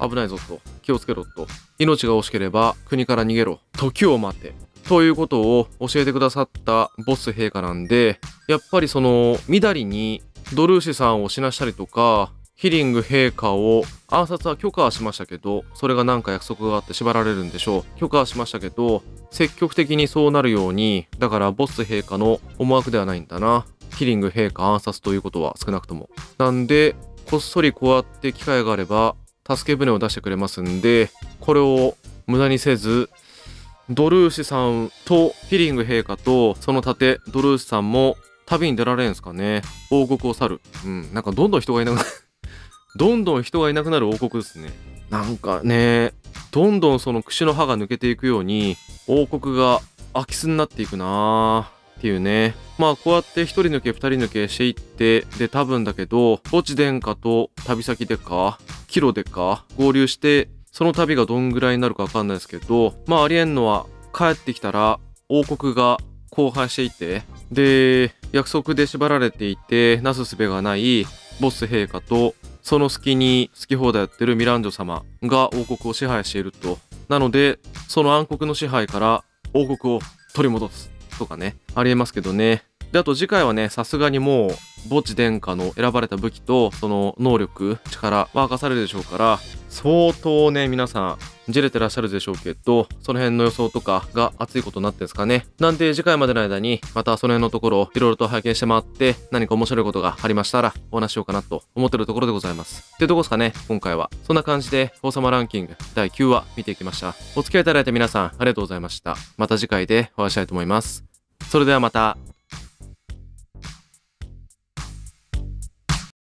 A: ら、危ないぞと、気をつけろと、命が惜しければ国から逃げろ、時を待て、ということを教えてくださったボス陛下なんで、やっぱりその、みだりにドルーシさんを死なしたりとか、ヒリング陛下を暗殺は許可はしましたけど、それがなんか約束があって縛られるんでしょう。許可はしましたけど、積極的にそうなるように、だからボス陛下の思惑ではないんだな。ヒリング陛下暗殺ということは少なくとも。なんで、こっそりこうやって機会があれば、助け舟を出してくれますんで、これを無駄にせず、ドルーシさんとヒリング陛下とその盾ドルーシさんも旅に出られるんですかね王国を去るうんなんかどんどん人がいなくなるどんどん人がいなくなる王国ですねなんかねどんどんその櫛の歯が抜けていくように王国が空き巣になっていくなーっていうねまあこうやって1人抜け2人抜けしていってで多分だけど墓地殿下と旅先でか帰路でか合流してその旅がどんぐらいになるか分かんないですけどまあありえんのは帰ってきたら王国が荒廃していてで約束で縛られていてなすすべがないボス陛下とその隙に好き放題やってるミランジョ様が王国を支配していると。なので、その暗黒の支配から王国を取り戻すとかね、ありえますけどね。で、あと次回はね、さすがにもう、墓地殿下の選ばれた武器と、その能力、力は明かされるでしょうから、相当ね、皆さん、じれてらっしゃるでしょうけど、その辺の予想とかが熱いことになってんですかね。なんで次回までの間に、またその辺のところをいろいろと拝見して回って、何か面白いことがありましたら、お話しようかなと思ってるところでございます。ってとこですかね、今回は。そんな感じで、王様ランキング第9話見ていきました。お付き合いいただいた皆さん、ありがとうございました。また次回でお会いしたいと思います。それではまた。